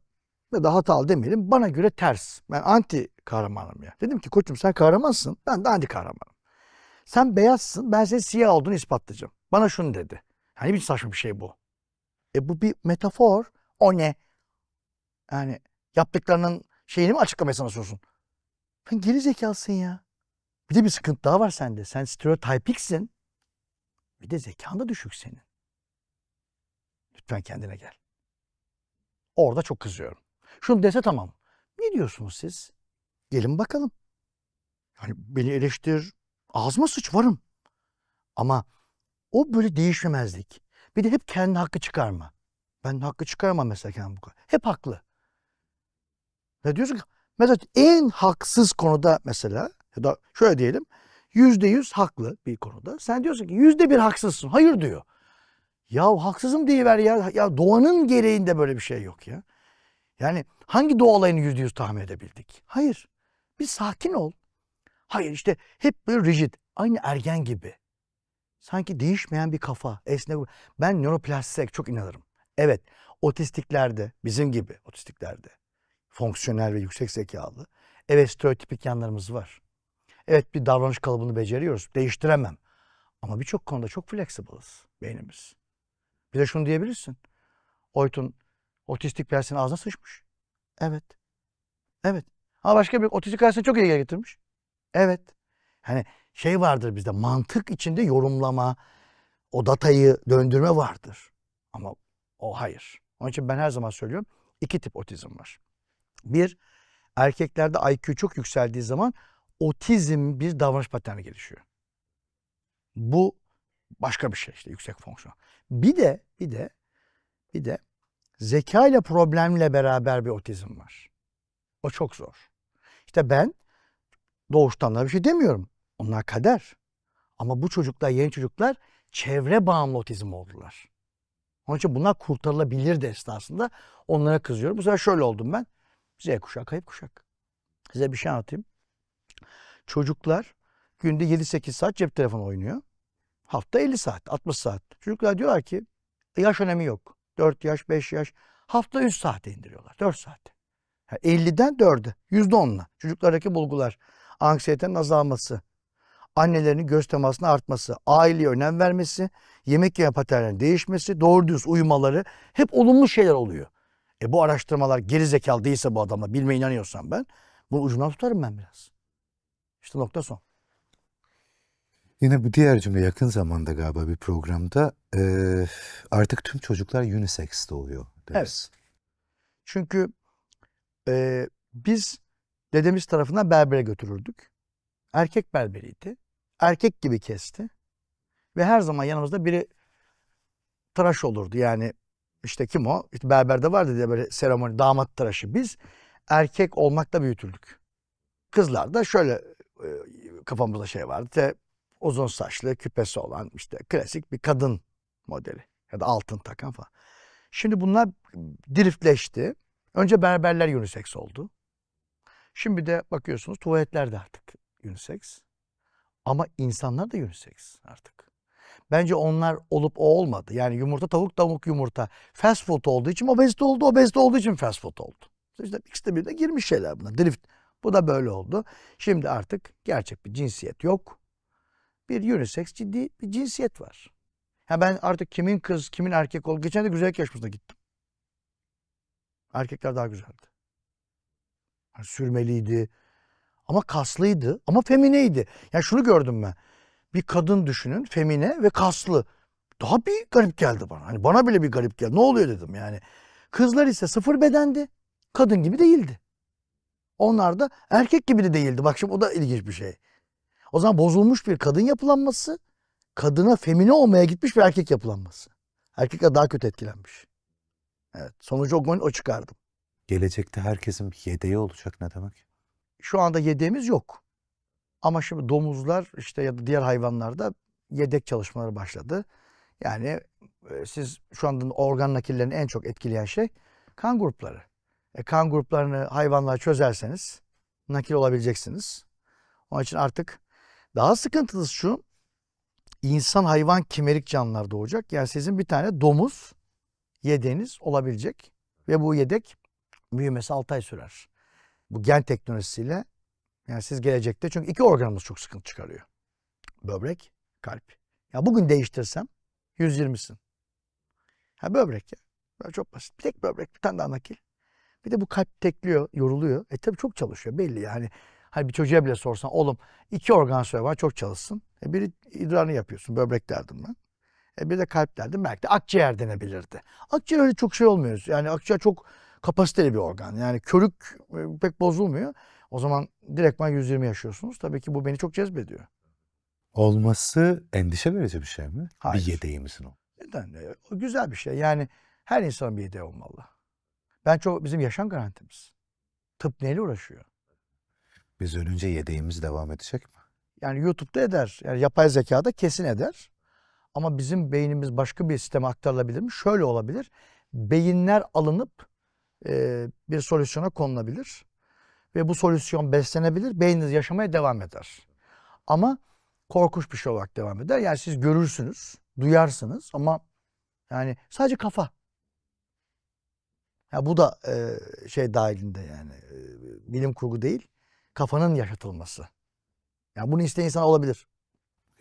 A: ve da hatalı demeyelim bana göre ters. Ben anti kahramanım ya. Dedim ki koçum sen kahramansın ben de anti kahramanım. Sen beyazsın ben senin siyah olduğunu ispatlayacağım. Bana şunu dedi. Hani bir saçma bir şey bu. E bu bir metafor. O ne? Yani yaptıklarının şeyini mi açıklamaya sorsun Sen geri zekalısın ya. Bir de bir sıkıntı daha var sende. Sen stereotypiksin Bir de zekan da düşük senin. Lütfen kendine gel. Orada çok kızıyorum. Şunu dese tamam. Ne diyorsunuz siz? Gelin bakalım. Yani beni eleştir, ağzıma sıç varım. Ama o böyle değişmemezlik. Bir de hep kendi hakkı çıkarma. Ben hakkı çıkarma mesela kendim bu kadar. Hep haklı. Ne diyorsun ki? Mesela en haksız konuda mesela ya da şöyle diyelim yüzde yüz haklı bir konuda. Sen diyorsun ki yüzde bir haksızsın. Hayır diyor. Ya haksızım diye ver ya. Ya doğanın gereğinde böyle bir şey yok ya. Yani hangi doğa olayını yüzde yüz tahmin edebildik? Hayır. Bir sakin ol. Hayır işte hep böyle rigid. Aynı ergen gibi. Sanki değişmeyen bir kafa. Esnek. Ben nöroplastisite çok inanırım. Evet otistiklerde bizim gibi otistiklerde fonksiyonel ve yüksek zekalı. Evet stereotipik yanlarımız var. Evet bir davranış kalıbını beceriyoruz. Değiştiremem. Ama birçok konuda çok flexible'ız beynimiz. Bize şunu diyebilirsin. Oytun Otistik persin ağzına sıçmış. Evet. Evet. Ama başka bir otistik hastasını çok iyi ilgiye getirmiş. Evet. Hani şey vardır bizde mantık içinde yorumlama, o datayı döndürme vardır. Ama o hayır. Onun için ben her zaman söylüyorum iki tip otizm var. Bir, erkeklerde IQ çok yükseldiği zaman otizm bir davranış paterni gelişiyor. Bu başka bir şey işte yüksek fonksiyon. Bir de bir de bir de zeka ile problemle beraber bir otizm var. O çok zor. İşte ben doğuştan da bir şey demiyorum. Onlar kader. Ama bu çocuklar, yeni çocuklar çevre bağımlı otizm oldular. Onun için bunlar kurtarılabilir de esnasında. Onlara kızıyorum. Bu sefer şöyle oldum ben. Z kuşağı, kayıp kuşak. Size bir şey anlatayım. Çocuklar günde 7-8 saat cep telefonu oynuyor. Hafta 50 saat, 60 saat. Çocuklar diyorlar ki e, yaş önemi yok. 4 yaş, 5 yaş. Hafta 3 saate indiriyorlar. 4 saate. Yani 50'den 4'e. %10'la. Çocuklardaki bulgular. Anksiyetenin azalması. annelerinin göz temasının artması. Aileye önem vermesi. Yemek yeme paternlerinin değişmesi. Doğru düz uyumaları. Hep olumlu şeyler oluyor. E bu araştırmalar geri zekalı değilse bu adamla bilme inanıyorsam ben. Bunu ucundan tutarım ben biraz. İşte nokta son.
B: Yine bu diğer cümle yakın zamanda galiba bir programda e, artık tüm çocuklar unisex doğuyor
A: deriz. Evet. Çünkü e, biz dedemiz tarafından berbere götürürdük. Erkek berberiydi. Erkek gibi kesti. Ve her zaman yanımızda biri tıraş olurdu. Yani işte kim o? İşte berberde vardı diye böyle seremoni damat tıraşı. Biz erkek olmakla büyütüldük. Kızlar da şöyle kafamızda şey vardı uzun saçlı küpesi olan işte klasik bir kadın modeli ya da altın takan falan. Şimdi bunlar driftleşti. Önce berberler unisex oldu. Şimdi de bakıyorsunuz tuvaletler de artık unisex. Ama insanlar da unisex artık. Bence onlar olup o olmadı. Yani yumurta tavuk tavuk yumurta. Fast food olduğu için obezite oldu. Obezite olduğu için fast food oldu. İşte ikisi de birbirine girmiş şeyler bunlar. Drift. Bu da böyle oldu. Şimdi artık gerçek bir cinsiyet yok bir unisex ciddi bir cinsiyet var. Ha ben artık kimin kız, kimin erkek ol. Geçen de güzellik yarışmasına gittim. Erkekler daha güzeldi. Yani sürmeliydi. Ama kaslıydı. Ama femineydi. Yani şunu gördüm ben. Bir kadın düşünün femine ve kaslı. Daha bir garip geldi bana. Hani bana bile bir garip geldi. Ne oluyor dedim yani. Kızlar ise sıfır bedendi. Kadın gibi değildi. Onlar da erkek gibi de değildi. Bak şimdi o da ilginç bir şey. O zaman bozulmuş bir kadın yapılanması, kadına femine olmaya gitmiş bir erkek yapılanması. Erkekler daha kötü etkilenmiş. Evet, sonucu o, o çıkardım. Gelecekte herkesin yedeği olacak ne demek? Şu anda yedeğimiz yok. Ama şimdi domuzlar işte ya da diğer hayvanlarda yedek çalışmaları başladı. Yani e, siz şu anda organ nakillerini en çok etkileyen şey kan grupları. E, kan gruplarını hayvanlara çözerseniz nakil olabileceksiniz. Onun için artık daha sıkıntısı şu. İnsan hayvan kimerik canlılar doğacak. Yani sizin bir tane domuz yedeğiniz olabilecek. Ve bu yedek büyümesi 6 ay sürer. Bu gen teknolojisiyle yani siz gelecekte çünkü iki organımız çok sıkıntı çıkarıyor. Böbrek, kalp. Ya bugün değiştirsem 120'sin. Ha böbrek ya. Böyle çok basit. Bir tek böbrek, bir tane daha nakil. Bir de bu kalp tekliyor, yoruluyor. E tabii çok çalışıyor belli yani. Hani bir çocuğa bile sorsan oğlum iki organ söyle var çok çalışsın. E biri idrarını yapıyorsun böbrek derdim ben. E bir de kalp derdim belki de akciğer denebilirdi. Akciğer öyle çok şey olmuyoruz. Yani akciğer çok kapasiteli bir organ. Yani körük e, pek bozulmuyor. O zaman direktman 120 yaşıyorsunuz. Tabii ki bu beni çok cezbediyor.
B: Olması endişe verici bir şey mi? Hayır. Bir yedeğimizin o.
A: Neden? E, o güzel bir şey. Yani her insanın bir yedeği olmalı. Ben çok bizim yaşam garantimiz. Tıp neyle uğraşıyor? Biz ölünce yedeğimiz
B: devam edecek mi?
A: Yani YouTube'da eder. Yani yapay zekada kesin eder. Ama bizim beynimiz başka bir sisteme aktarılabilir mi? Şöyle olabilir. Beyinler alınıp e, bir solüsyona konulabilir. Ve bu solüsyon beslenebilir. Beyniniz yaşamaya devam eder. Ama korkunç bir şey olarak devam eder. Yani siz görürsünüz, duyarsınız ama yani sadece kafa. Ya yani bu da e, şey dahilinde yani e, bilim kurgu değil kafanın yaşatılması. Yani bunu isteyen insan olabilir.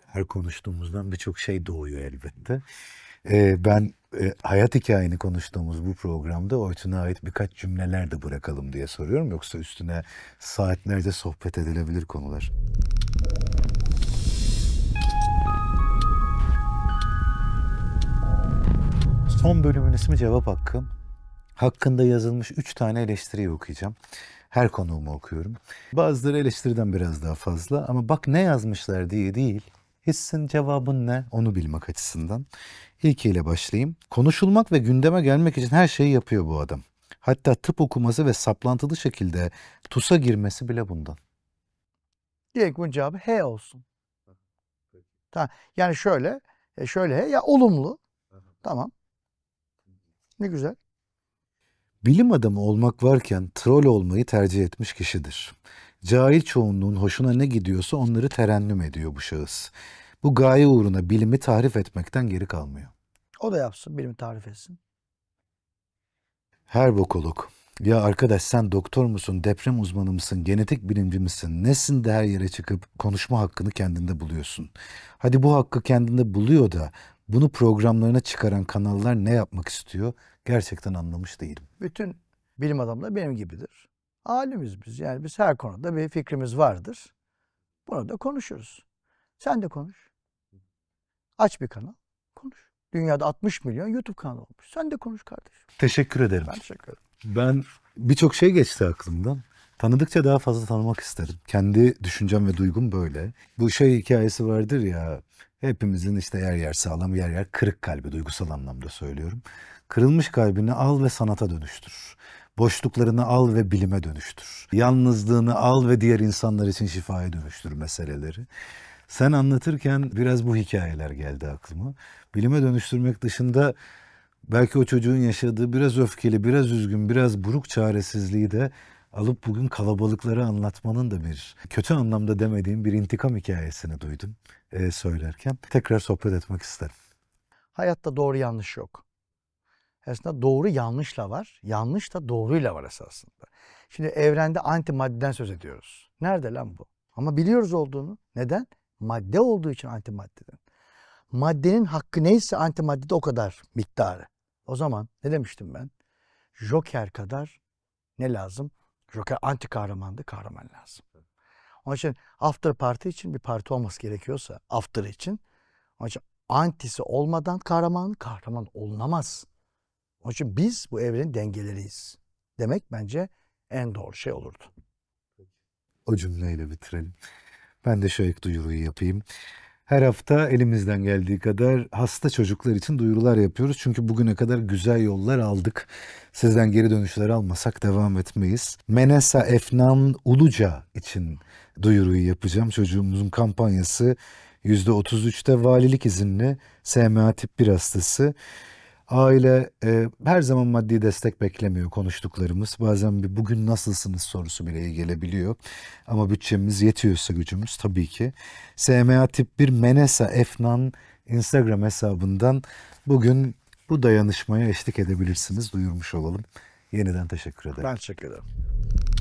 A: Her
B: konuştuğumuzdan birçok şey doğuyor elbette. Ee, ben e, hayat hikayeni konuştuğumuz bu programda Oytun'a ait birkaç cümleler de bırakalım diye soruyorum. Yoksa üstüne saatlerce sohbet edilebilir konular. Son bölümün ismi Cevap hakkım. Hakkında yazılmış üç tane eleştiriyi okuyacağım her konuğumu okuyorum. Bazıları eleştiriden biraz daha fazla ama bak ne yazmışlar diye değil, hissin cevabın ne onu bilmek açısından. İlkiyle başlayayım. Konuşulmak ve gündeme gelmek için her şeyi yapıyor bu adam. Hatta tıp okuması ve saplantılı şekilde TUS'a girmesi bile bundan.
A: Direkt bunun cevabı H olsun. Tamam. Yani şöyle, e, şöyle H ya olumlu. Tamam. Ne güzel.
B: Bilim adamı olmak varken troll olmayı tercih etmiş kişidir. Cahil çoğunluğun hoşuna ne gidiyorsa onları terennüm ediyor bu şahıs. Bu gaye uğruna bilimi tarif etmekten geri kalmıyor.
A: O da yapsın, bilimi tarif etsin.
B: Her bokolog. Ya arkadaş sen doktor musun, deprem uzmanı mısın, genetik bilimci misin, nesin de her yere çıkıp konuşma hakkını kendinde buluyorsun. Hadi bu hakkı kendinde buluyor da bunu programlarına çıkaran kanallar ne yapmak istiyor
A: gerçekten anlamış değilim. Bütün bilim adamları benim gibidir. Alimiz biz. Yani biz her konuda bir fikrimiz vardır. Bunu da konuşuruz. Sen de konuş. Aç bir kanal. Konuş. Dünyada 60 milyon YouTube kanalı olmuş. Sen de konuş kardeşim.
B: Teşekkür ederim. Ben teşekkür ederim. Ben birçok şey geçti aklımdan. Tanıdıkça daha fazla tanımak isterim. Kendi düşüncem ve duygum böyle. Bu şey hikayesi vardır ya. Hepimizin işte yer yer sağlam, yer yer kırık kalbi duygusal anlamda söylüyorum. Kırılmış kalbini al ve sanata dönüştür. Boşluklarını al ve bilime dönüştür. Yalnızlığını al ve diğer insanlar için şifaya dönüştür meseleleri. Sen anlatırken biraz bu hikayeler geldi aklıma. Bilime dönüştürmek dışında belki o çocuğun yaşadığı biraz öfkeli, biraz üzgün, biraz buruk çaresizliği de alıp bugün kalabalıkları anlatmanın da bir kötü anlamda demediğim bir intikam hikayesini duydum e, söylerken. Tekrar sohbet etmek isterim.
A: Hayatta doğru yanlış yok. Aslında doğru yanlışla var, yanlış da doğruyla var esasında. Şimdi evrende antimaddeden söz ediyoruz. Nerede lan bu? Ama biliyoruz olduğunu. Neden? Madde olduğu için antimaddeden. Maddenin hakkı neyse antimaddede o kadar miktarı. O zaman ne demiştim ben? Joker kadar ne lazım? Joker anti kahramandı, kahraman lazım. Onun için after parti için bir parti olması gerekiyorsa after için. Onun için antisi olmadan kahraman kahraman olunamaz. Onun için biz bu evrenin dengeleriyiz. Demek bence en doğru şey olurdu.
B: O cümleyle bitirelim. Ben de şöyle duyuruyu yapayım. Her hafta elimizden geldiği kadar hasta çocuklar için duyurular yapıyoruz. Çünkü bugüne kadar güzel yollar aldık. Sizden geri dönüşler almasak devam etmeyiz. Menesa Efnan Uluca için duyuruyu yapacağım. Çocuğumuzun kampanyası %33'te valilik izinli SMA tip bir hastası. Aile e, her zaman maddi destek beklemiyor konuştuklarımız. Bazen bir bugün nasılsınız sorusu bile gelebiliyor. Ama bütçemiz yetiyorsa gücümüz tabii ki. SMA tip 1 Menesa Efnan Instagram hesabından bugün bu dayanışmaya eşlik edebilirsiniz. Duyurmuş olalım. Yeniden teşekkür ederim.
A: Ben teşekkür ederim.